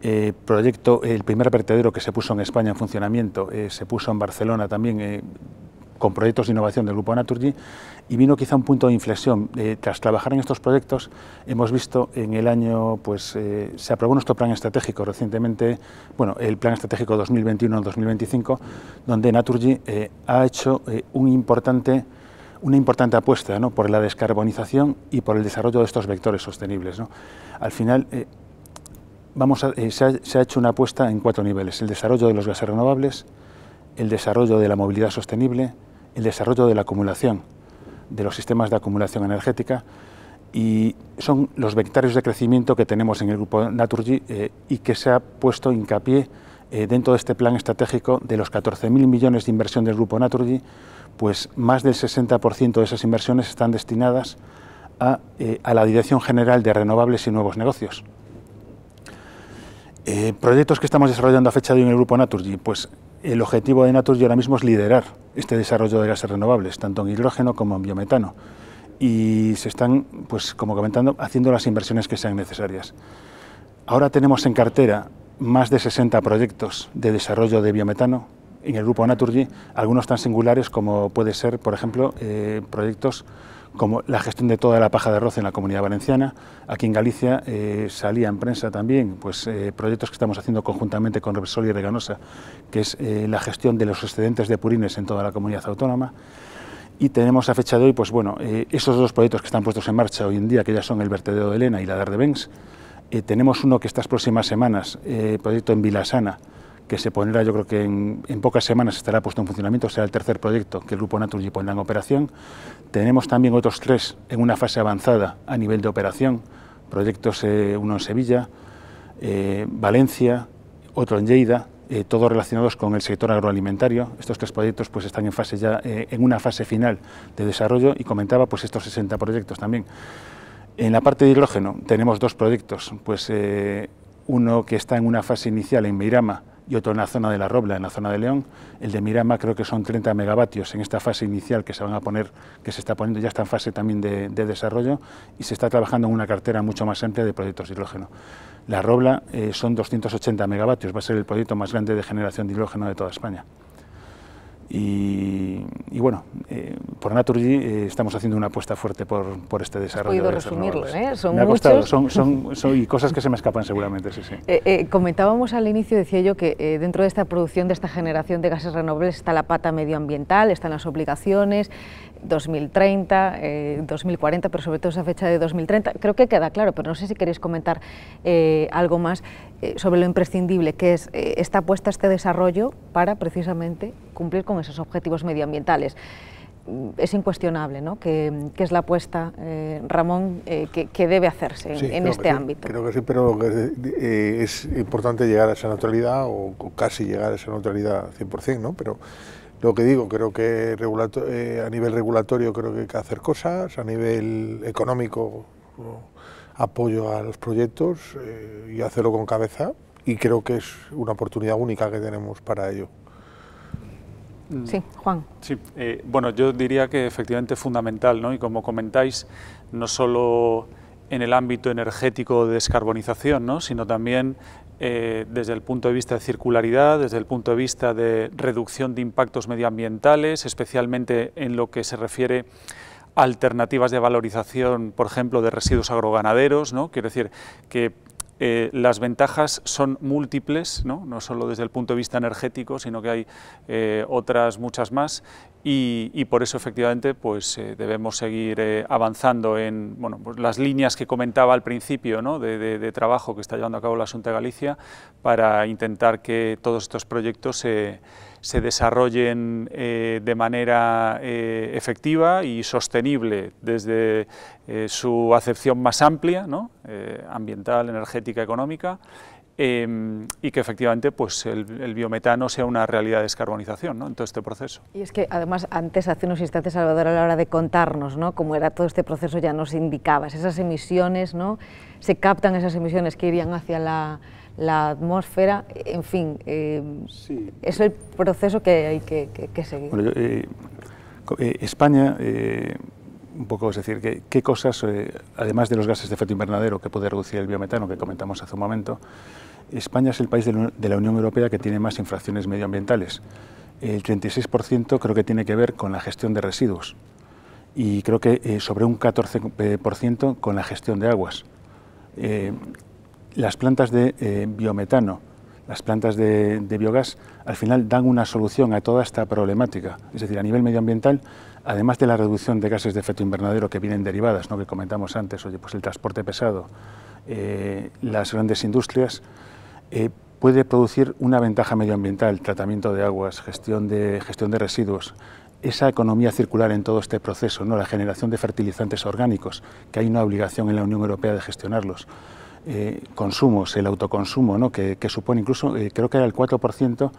S3: eh, proyecto, el primer vertedero que se puso en España en funcionamiento, eh, se puso en Barcelona también, con proyectos de innovación del grupo Naturgy, y vino quizá un punto de inflexión. Eh, tras trabajar en estos proyectos, hemos visto en el año, pues eh, se aprobó nuestro plan estratégico recientemente, bueno, el plan estratégico 2021-2025, donde Naturgy eh, ha hecho una importante apuesta por la descarbonización y por el desarrollo de estos vectores sostenibles. Al final, se ha hecho una apuesta en cuatro niveles, el desarrollo de los gases renovables, el desarrollo de la movilidad sostenible, el desarrollo de la acumulación de los sistemas de acumulación energética y son los vectores de crecimiento que tenemos en el grupo Naturgy eh, y que se ha puesto hincapié eh, dentro de este plan estratégico de los 14.000 millones de inversión del grupo Naturgy, pues más del 60% de esas inversiones están destinadas a, eh, a, la Dirección General de Renovables y Nuevos Negocios. proyectos que estamos desarrollando a fecha de hoy en el grupo Naturgy, pues el objetivo de Naturgy ahora mismo es liderar este desarrollo de gases renovables, tanto en hidrógeno como en biometano. Y se están, pues como comentando, haciendo las inversiones que sean necesarias. Ahora tenemos en cartera más de 60 proyectos de desarrollo de biometano en el grupo Naturgy, algunos tan singulares como puede ser, por ejemplo, eh, proyectos como la gestión de toda la paja de arroz en la comunidad valenciana. Aquí en Galicia eh, salía en prensa también pues, eh, proyectos que estamos haciendo conjuntamente con Repsol y Reganosa, que es eh, la gestión de los excedentes de purines en toda la comunidad autónoma. Y tenemos a fecha de hoy, pues bueno, esos dos proyectos que están puestos en marcha hoy en día, que ya son el vertedero de Elena y la de tenemos uno que estas próximas semanas, proyecto en Vilasana, que se pondrá, yo creo que en, pocas semanas estará puesto en funcionamiento, será el tercer proyecto que el Grupo Naturgy pondrá en operación. Tenemos también otros tres en una fase avanzada a nivel de operación, proyectos, eh, uno en Sevilla, eh, Valencia, otro en Lleida, eh, todos relacionados con el sector agroalimentario. Estos tres proyectos pues, están en, fase ya, en una fase final de desarrollo y comentaba pues, estos 60 proyectos también. En la parte de hidrógeno tenemos dos proyectos, pues, uno que está en una fase inicial en Meirama, y otro en la zona de la Robla, en la zona de León. El de Mirama creo que son 30 megavatios en esta fase inicial que se van a poner, que se está poniendo, ya está en fase también de, desarrollo y se está trabajando en una cartera mucho más amplia de proyectos de hidrógeno. La Robla eh, son 280 megavatios, va a ser el proyecto más grande de generación de hidrógeno de toda España. Y, bueno, eh, por Naturgy eh, estamos haciendo una apuesta fuerte por, este desarrollo. de resumirlo, ¿eh? Son me ha son, y cosas que se me escapan seguramente, sí, sí. <laughs>
S1: Eh, comentábamos al inicio, decía yo, que dentro de esta producción, de esta generación de gases renovables, está la pata medioambiental, están las obligaciones, 2030, 2040, eh, pero sobre todo esa fecha de 2030. Creo que queda claro, pero no sé si queréis comentar eh, algo más eh, sobre lo imprescindible que es esta apuesta, este desarrollo para precisamente cumplir con esos objetivos medioambientales. Mm, es incuestionable ¿no? que, es la apuesta, Ramón, que, debe hacerse en, este sí, ámbito.
S5: Creo que sí, pero es, importante llegar a esa neutralidad o, casi llegar a esa neutralidad 100%, ¿no? pero lo que digo, creo que eh, a nivel regulatorio creo que hay que hacer cosas, a nivel económico mm, apoyo a los proyectos eh, y hacerlo con cabeza y creo que es una oportunidad única que tenemos para ello.
S1: Mm. Sí, Juan.
S2: Eh, bueno, yo diría que efectivamente es fundamental, ¿no? Y como comentáis, no solo en el ámbito energético de descarbonización, ¿no? sino también eh, desde el punto de vista de circularidad, desde el punto de vista de reducción de impactos medioambientales, especialmente en lo que se refiere a alternativas de valorización, por ejemplo, de residuos agroganaderos, ¿no? Quiero decir que eh, las ventajas son múltiples, ¿no? ¿no? solo desde el punto de vista energético, sino que hay eh, otras muchas más y, por eso efectivamente pues, eh, debemos seguir avanzando en bueno, pues, las líneas que comentaba al principio de, trabajo que está llevando a cabo la Junta de Galicia para intentar que todos estos proyectos se se desarrollen eh, de manera eh, efectiva y sostenible desde eh, su acepción más amplia, ¿no? ambiental, energética, económica, em, y que efectivamente pues el, biometano sea una realidad de descarbonización ¿no? en todo este proceso.
S1: Y es que además antes, hace unos instantes, Salvador, a la hora de contarnos ¿no? cómo era todo este proceso, ya nos indicabas, esas emisiones, ¿no? se captan esas emisiones que irían hacia la la atmósfera, en fin, eh, es el proceso que hay que, seguir.
S3: Eh, eh, España, un poco, es decir, ¿qué, qué cosas, además de los gases de efecto invernadero que puede reducir el biometano que comentamos hace un momento, España es el país de la Unión Europea que tiene más infracciones medioambientales. El 36% creo que tiene que ver con la gestión de residuos y creo que sobre un 14% con la gestión de aguas las plantas de eh, biometano, las plantas de, biogás, al final dan una solución a toda esta problemática. Es decir, a nivel medioambiental, además de la reducción de gases de efecto invernadero que vienen derivadas, que comentamos antes, oye, pues el transporte pesado, eh, las grandes industrias, eh, puede producir una ventaja medioambiental, tratamiento de aguas, gestión de, gestión de residuos, esa economía circular en todo este proceso, ¿no? la generación de fertilizantes orgánicos, que hay una obligación en la Unión Europea de gestionarlos. Eh, consumos, el autoconsumo, ¿no? que, supone incluso, eh, creo que era el 4%,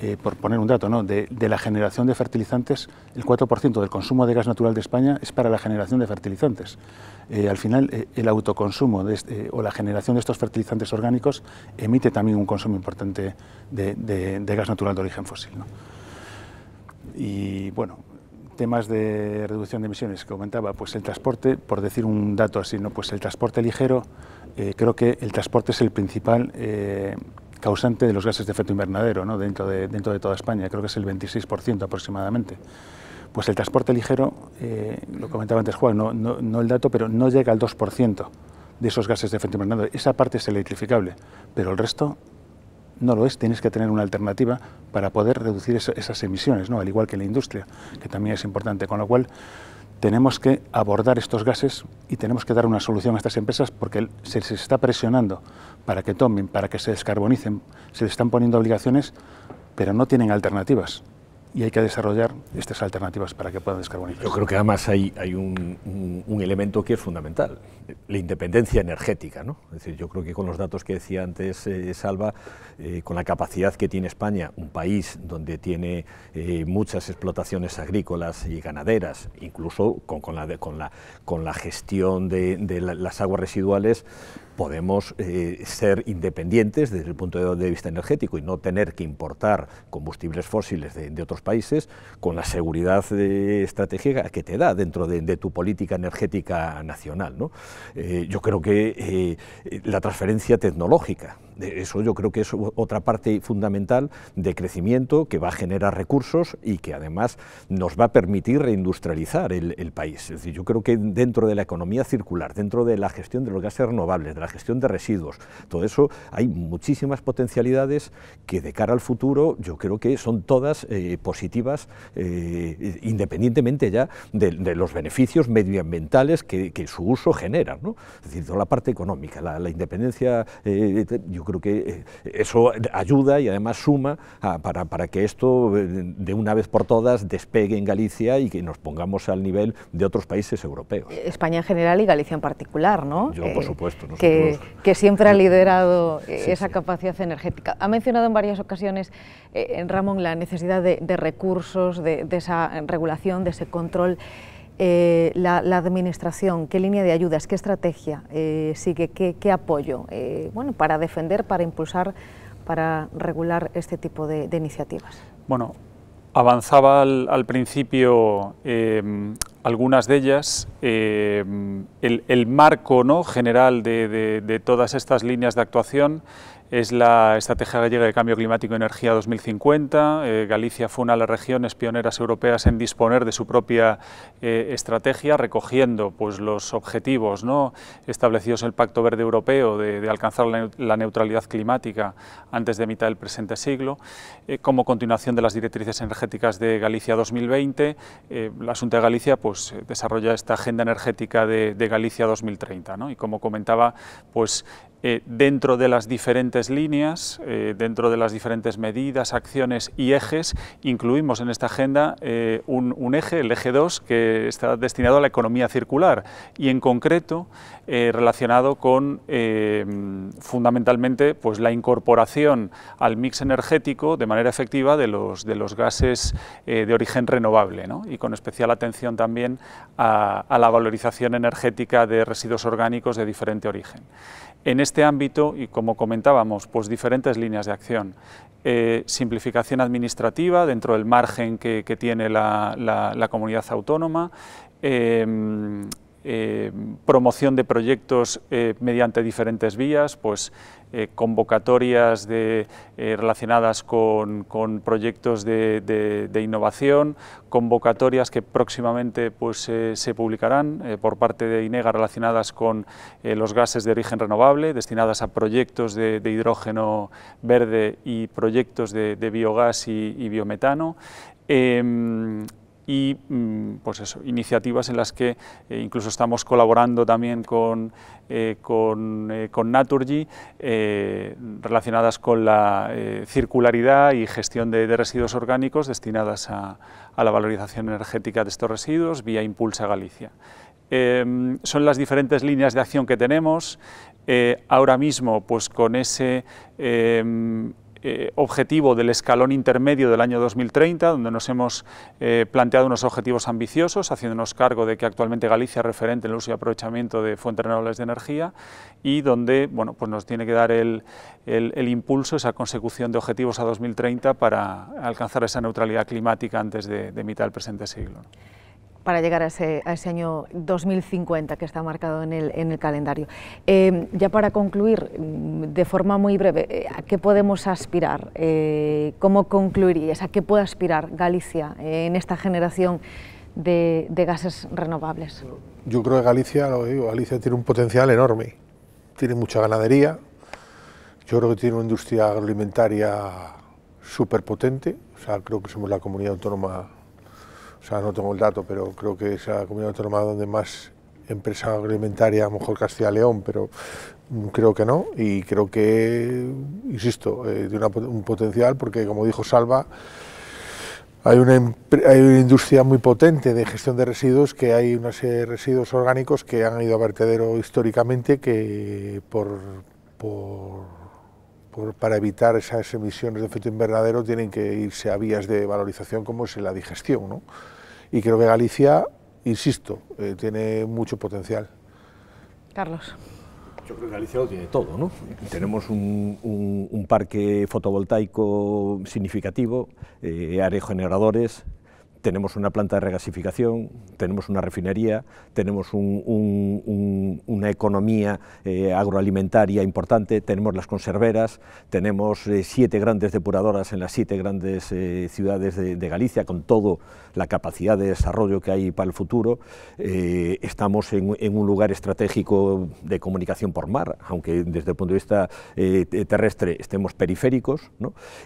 S3: eh, por poner un dato, ¿no? de, la generación de fertilizantes, el 4% del consumo de gas natural de España es para la generación de fertilizantes. al final, el autoconsumo de este, o la generación de estos fertilizantes orgánicos emite también un consumo importante de, gas natural de origen fósil. ¿no? Y bueno, temas de reducción de emisiones que comentaba, pues el transporte, por decir un dato así, ¿no? pues el transporte ligero eh, creo que el transporte es el principal eh, causante de los gases de efecto invernadero dentro, de, dentro de toda España, creo que es el 26% aproximadamente. Pues el transporte ligero, eh, lo comentaba antes Juan, no, no, el dato, pero no llega al 2% de esos gases de efecto invernadero. Esa parte es electrificable, pero el resto no lo es. Tienes que tener una alternativa para poder reducir esas emisiones, ¿no? al igual que la industria, que también es importante. Con lo cual, tenemos que abordar estos gases y tenemos que dar una solución a estas empresas porque se les está presionando para que tomen, para que se descarbonicen, se les están poniendo obligaciones, pero
S4: no tienen alternativas
S3: y hay que desarrollar estas alternativas para que puedan descarbonizar. Yo creo
S4: que además hay, un, elemento que es fundamental, la independencia energética. decir, yo creo que con los datos que decía antes eh, Salva, eh, con la capacidad que tiene España, un país donde tiene eh, muchas explotaciones agrícolas y ganaderas, incluso con, la, gestión de, las aguas residuales, podemos eh, ser independientes desde el punto de vista energético y no tener que importar combustibles fósiles de, otros países con la seguridad eh, estratégica que te da dentro de, tu política energética nacional. Eh, yo creo que la transferencia tecnológica eso yo creo que es otra parte fundamental de crecimiento que va a generar recursos y que además nos va a permitir reindustrializar el, país. Es decir, yo creo que dentro de la economía circular, dentro de la gestión de los gases renovables, de la gestión de residuos, todo eso hay muchísimas potencialidades que de cara al futuro yo creo que son todas eh, positivas, eh, independientemente ya de, los beneficios medioambientales que, su uso genera. Es decir, toda la parte económica, la, independencia, eh, yo creo que eh, eso ayuda y además suma ah, para, que esto eh, de una vez por todas despegue en Galicia y que nos pongamos al nivel de otros países europeos. Eh,
S1: España en general y Galicia en particular, ¿no? Yo, por supuesto.
S4: Nosotros... Que, siempre ha <laughs> liderado esa
S1: capacidad energética. Ha mencionado en varias ocasiones, en Ramón, la necesidad de, recursos, de, de esa regulación, de ese control. Eh, la, administración, qué línea de ayudas, qué estrategia eh, sigue, qué, apoyo, eh, para defender, para impulsar, para regular este tipo de, iniciativas. Bueno,
S2: avanzaba al, principio em, algunas de ellas. Em, el, marco general de todas estas líneas de actuación es la Estrategia Gallega de Cambio Climático y Energía 2050. Eh, Galicia fue una de las regiones pioneras europeas en disponer de su propia eh, estrategia, recogiendo pues, los objetivos ¿no? establecidos en el Pacto Verde Europeo de, alcanzar la, neutralidad climática antes de mitad del presente siglo, eh, como continuación de las directrices energéticas de Galicia 2020. la Asunta de Galicia pues, desarrolla esta Agenda Energética de, Galicia 2030 y, como comentaba, pues, eh, dentro de las diferentes líneas, eh, dentro de las diferentes medidas, acciones y ejes, incluimos en esta agenda eh, un, eje, el eje 2, que está destinado a la economía circular y en concreto relacionado con fundamentalmente pues, la incorporación al mix energético de manera efectiva de los, de los gases de origen renovable y con especial atención también a la valorización energética de residuos orgánicos de diferente origen. En este ámbito, y como comentábamos, pues diferentes líneas de acción. Eh, simplificación administrativa dentro del margen que, tiene la, comunidad autónoma, eh, eh, promoción de proyectos eh, mediante diferentes vías, pues eh, convocatorias relacionadas con, proyectos de, innovación, convocatorias que próximamente pues, se publicarán por parte de INEGA relacionadas con los gases de origen renovable, destinadas a proyectos de, hidrógeno verde y proyectos de, biogás y biometano. Em, y mm, pues eso, iniciativas en las que eh, incluso estamos colaborando también con, eh, eh, con, Naturgy relacionadas con la circularidad y gestión de, residuos orgánicos destinadas a, a, la valorización energética de estos residuos vía Impulsa Galicia. Em, son las diferentes líneas de acción que tenemos. ahora mismo, pues con ese em, eh, objetivo del escalón intermedio del año 2030, donde nos hemos eh, planteado unos objetivos ambiciosos, haciéndonos cargo de que actualmente Galicia es referente en el uso y aprovechamiento de fuentes renovables de energía y donde bueno, pues nos tiene que dar el, el, impulso, esa consecución de objetivos a 2030 para alcanzar esa neutralidad climática antes de mitad del presente siglo
S1: para llegar a ese, año 2050 que está marcado en el, calendario. Eh, ya para concluir, mm, de forma muy breve, eh, ¿a qué podemos aspirar? Eh, ¿Cómo concluirías? ¿A qué puede aspirar Galicia en esta generación de, gases renovables?
S5: Yo creo que Galicia, lo Galicia tiene un potencial enorme. Tiene mucha ganadería, yo creo que tiene una industria agroalimentaria súper potente, o sea, creo que somos la comunidad autónoma o sea, no tengo el dato, pero creo que es la comunidad autónoma donde más empresa agroalimentaria, a lo mejor Castilla León, pero mm, creo que no. Y creo que, insisto, eh, tiene un potencial porque, como dijo Salva, hay una, industria muy potente de gestión de residuos, que hay unos residuos orgánicos que han ido a vertedero históricamente, que para evitar esas emisiones de efecto invernadero tienen que irse a vías de valorización como es la digestión. ¿no? y creo que Galicia, insisto, eh, tiene mucho potencial.
S4: Carlos. Yo creo que Galicia lo tiene todo, ¿no? Tenemos un, parque fotovoltaico significativo, eh, generadores, tenemos una planta de regasificación, tenemos una refinería, tenemos una economía eh, agroalimentaria importante, tenemos las conserveras, tenemos eh, siete grandes depuradoras en las siete grandes eh, ciudades de, Galicia, con toda la capacidad de desarrollo que hay para el futuro. estamos en, un lugar estratégico de comunicación por mar, aunque desde el punto de vista terrestre estemos periféricos,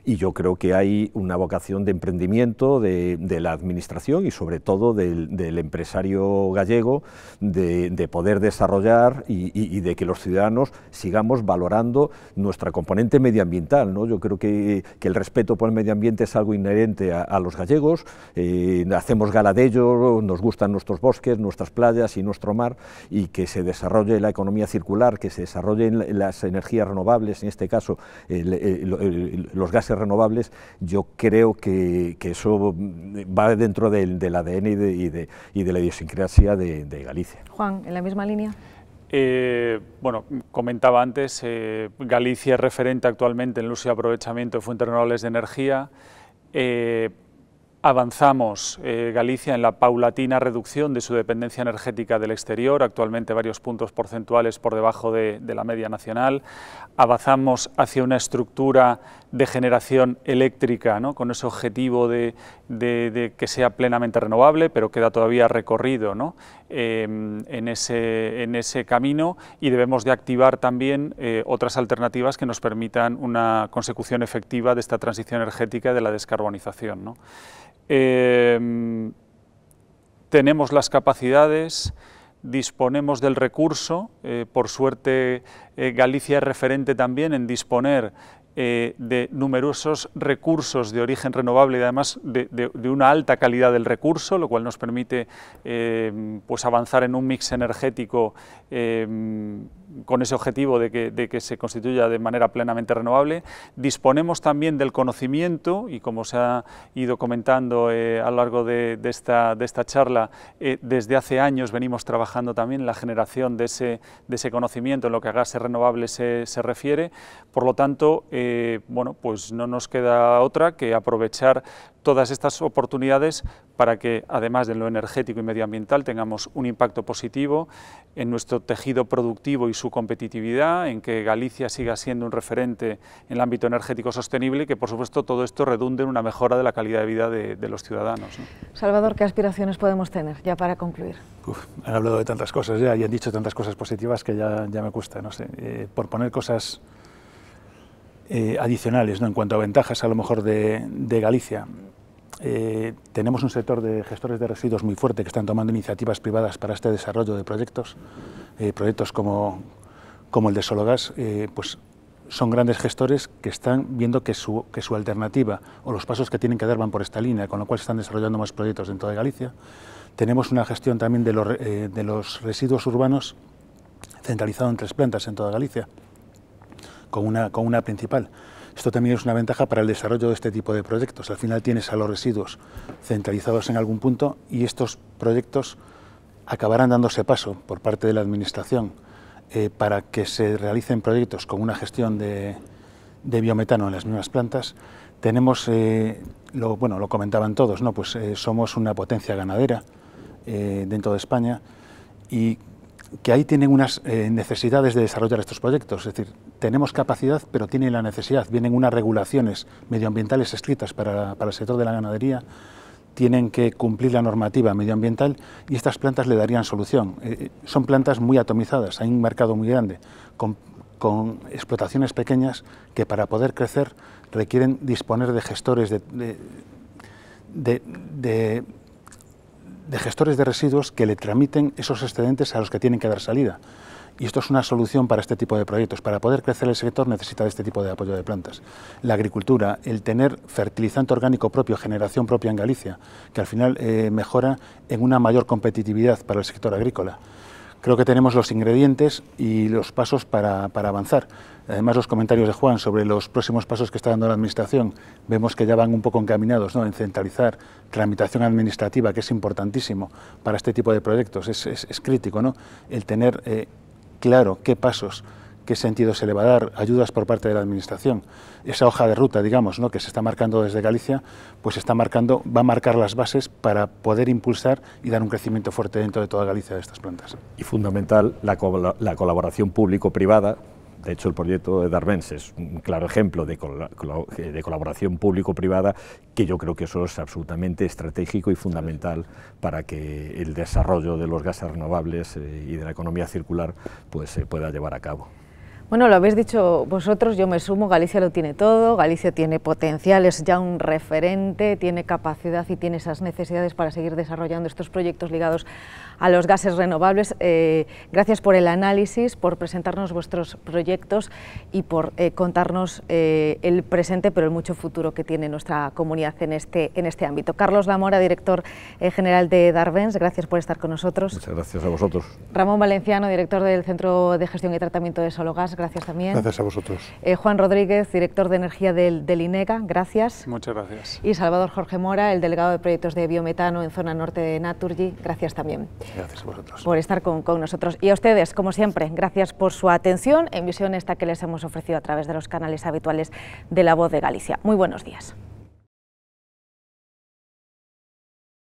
S4: y yo creo que hay una vocación de emprendimiento, de, la la administración y sobre todo del, empresario gallego de, poder desarrollar y, de que los ciudadanos sigamos valorando nuestra componente medioambiental. ¿no? Yo creo que, el respeto por el medio ambiente es algo inherente a, los gallegos, eh, hacemos gala de ellos nos gustan nuestros bosques, nuestras playas y nuestro mar y que se desarrolle la economía circular, que se desarrollen las energías renovables, en este caso los gases renovables, yo creo que, eso va dentro del, ADN y de, la idiosincrasia de, Galicia.
S1: Juan, en la misma línea.
S2: Eh, bueno, comentaba antes, eh, Galicia es referente actualmente en el uso y aprovechamiento de fuentes renovables de energía. Eh, avanzamos Galicia en la paulatina reducción de su dependencia energética del exterior, actualmente varios puntos porcentuales por debajo de, de la media nacional. Avanzamos hacia una estructura de generación eléctrica, con ese objetivo de, que sea plenamente renovable, pero queda todavía recorrido em, en, ese, en, ese, camino y debemos de activar también eh, otras alternativas que nos permitan una consecución efectiva de esta transición energética y de la descarbonización. Em, tenemos las capacidades, disponemos del recurso, eh, por suerte eh, Galicia es referente también en disponer eh, de numerosos recursos de origen renovable y además de, una alta calidad del recurso, lo cual nos permite eh, pues avanzar en un mix energético eh, con ese objetivo de que, se constituya de manera plenamente renovable. Disponemos también del conocimiento y como se ha ido comentando a lo largo de, esta, de esta charla, desde hace años venimos trabajando también en la generación de ese, de ese conocimiento en lo que a gases renovables se, refiere. Por lo tanto, bueno, pues no nos queda otra que aprovechar todas estas oportunidades para que, además de lo energético y medioambiental, tengamos un impacto positivo en nuestro tejido productivo y su competitividad, en que Galicia siga siendo un referente en el ámbito energético sostenible y que, por supuesto, todo esto redunde en una mejora de la calidad de vida de, los ciudadanos.
S1: Salvador, ¿qué aspiraciones podemos tener ya para concluir?
S3: han hablado de tantas cosas ya y han dicho tantas cosas positivas que ya, ya me cuesta, no sé, eh, por poner cosas eh, adicionales, ¿no? en cuanto a ventajas a lo mejor de, Galicia. Eh, tenemos un sector de gestores de residuos muy fuerte que están tomando iniciativas privadas para este desarrollo de proyectos, eh, proyectos como, como el de Sologas, pues son grandes gestores que están viendo que su, que su alternativa o los pasos que tienen que dar van por esta línea, con lo cual se están desarrollando más proyectos dentro de Galicia. Tenemos una gestión también de de los residuos urbanos centralizado en tres plantas en toda Galicia con una, con una principal. Esto también es una ventaja para el desarrollo de este tipo de proyectos. Al final tienes a los residuos centralizados en algún punto y estos proyectos acabarán dándose paso por parte de la Administración eh, para que se realicen proyectos con una gestión de, biometano en las mismas plantas. Tenemos, eh, lo, bueno, lo comentaban todos, ¿no? pues eh, somos una potencia ganadera dentro de España y que ahí tienen unas eh, necesidades de desarrollar estos proyectos. Es decir, tenemos capacidad, pero tienen la necesidad. Vienen unas regulaciones medioambientales escritas para, el sector de la ganadería, tienen que cumplir la normativa medioambiental y estas plantas le darían solución. Eh, eh, son plantas muy atomizadas, hay un mercado muy grande, con, explotaciones pequeñas que para poder crecer requieren disponer de gestores de de gestores de residuos que le tramiten esos excedentes a los que tienen que dar salida. Y esto es una solución para este tipo de proyectos. Para poder crecer el sector necesita este tipo de apoyo de plantas. La agricultura, el tener fertilizante orgánico propio, generación propia en Galicia, que al final eh, mejora en una mayor competitividad para el sector agrícola creo que tenemos los ingredientes y los pasos para, avanzar. Además, los comentarios de Juan sobre los próximos pasos que está dando la Administración, vemos que ya van un poco encaminados ¿no? en centralizar tramitación administrativa, que es importantísimo para este tipo de proyectos, es, es, crítico, ¿no? el tener eh, claro qué pasos qué sentido se le va a dar, ayudas por parte de la Administración, esa hoja de ruta, digamos, que se está marcando desde Galicia, pues está marcando, va a marcar las bases para poder impulsar y dar un crecimiento fuerte dentro de toda Galicia de estas plantas.
S4: Y fundamental la, colaboración público-privada, de hecho, el proyecto de Darbense es un claro ejemplo de, colaboración público-privada que yo creo que eso es absolutamente estratégico y fundamental para que el desarrollo de los gases renovables eh, y de la economía circular pues, se pueda llevar a cabo.
S1: Bueno, lo habéis dicho vosotros, yo me sumo, Galicia lo tiene todo, Galicia tiene potencial, es ya un referente, tiene capacidad y tiene esas necesidades para seguir desarrollando estos proyectos ligados a los gases renovables. Eh, gracias por el análisis, por presentarnos vuestros proyectos y por eh, contarnos eh, el presente, pero el mucho futuro que tiene nuestra comunidad en este, en este ámbito. Carlos Lamora, director general de Darvens, gracias por estar con nosotros. Muchas
S4: gracias a vosotros.
S1: Ramón Valenciano, director del Centro de Gestión y Tratamiento de Sologas, gracias también. Gracias a vosotros. Juan Rodríguez, director de Energía del, del INEGA, gracias.
S2: Muchas gracias.
S1: Y Salvador Jorge Mora, el delegado de proyectos de biometano en zona norte de Naturgy, gracias también. Gracias a vosotros. Por estar con, con nosotros. Y a ustedes, como siempre, gracias por su atención en visión esta que les hemos ofrecido a través de los canales habituales de La Voz de Galicia. Muy buenos días.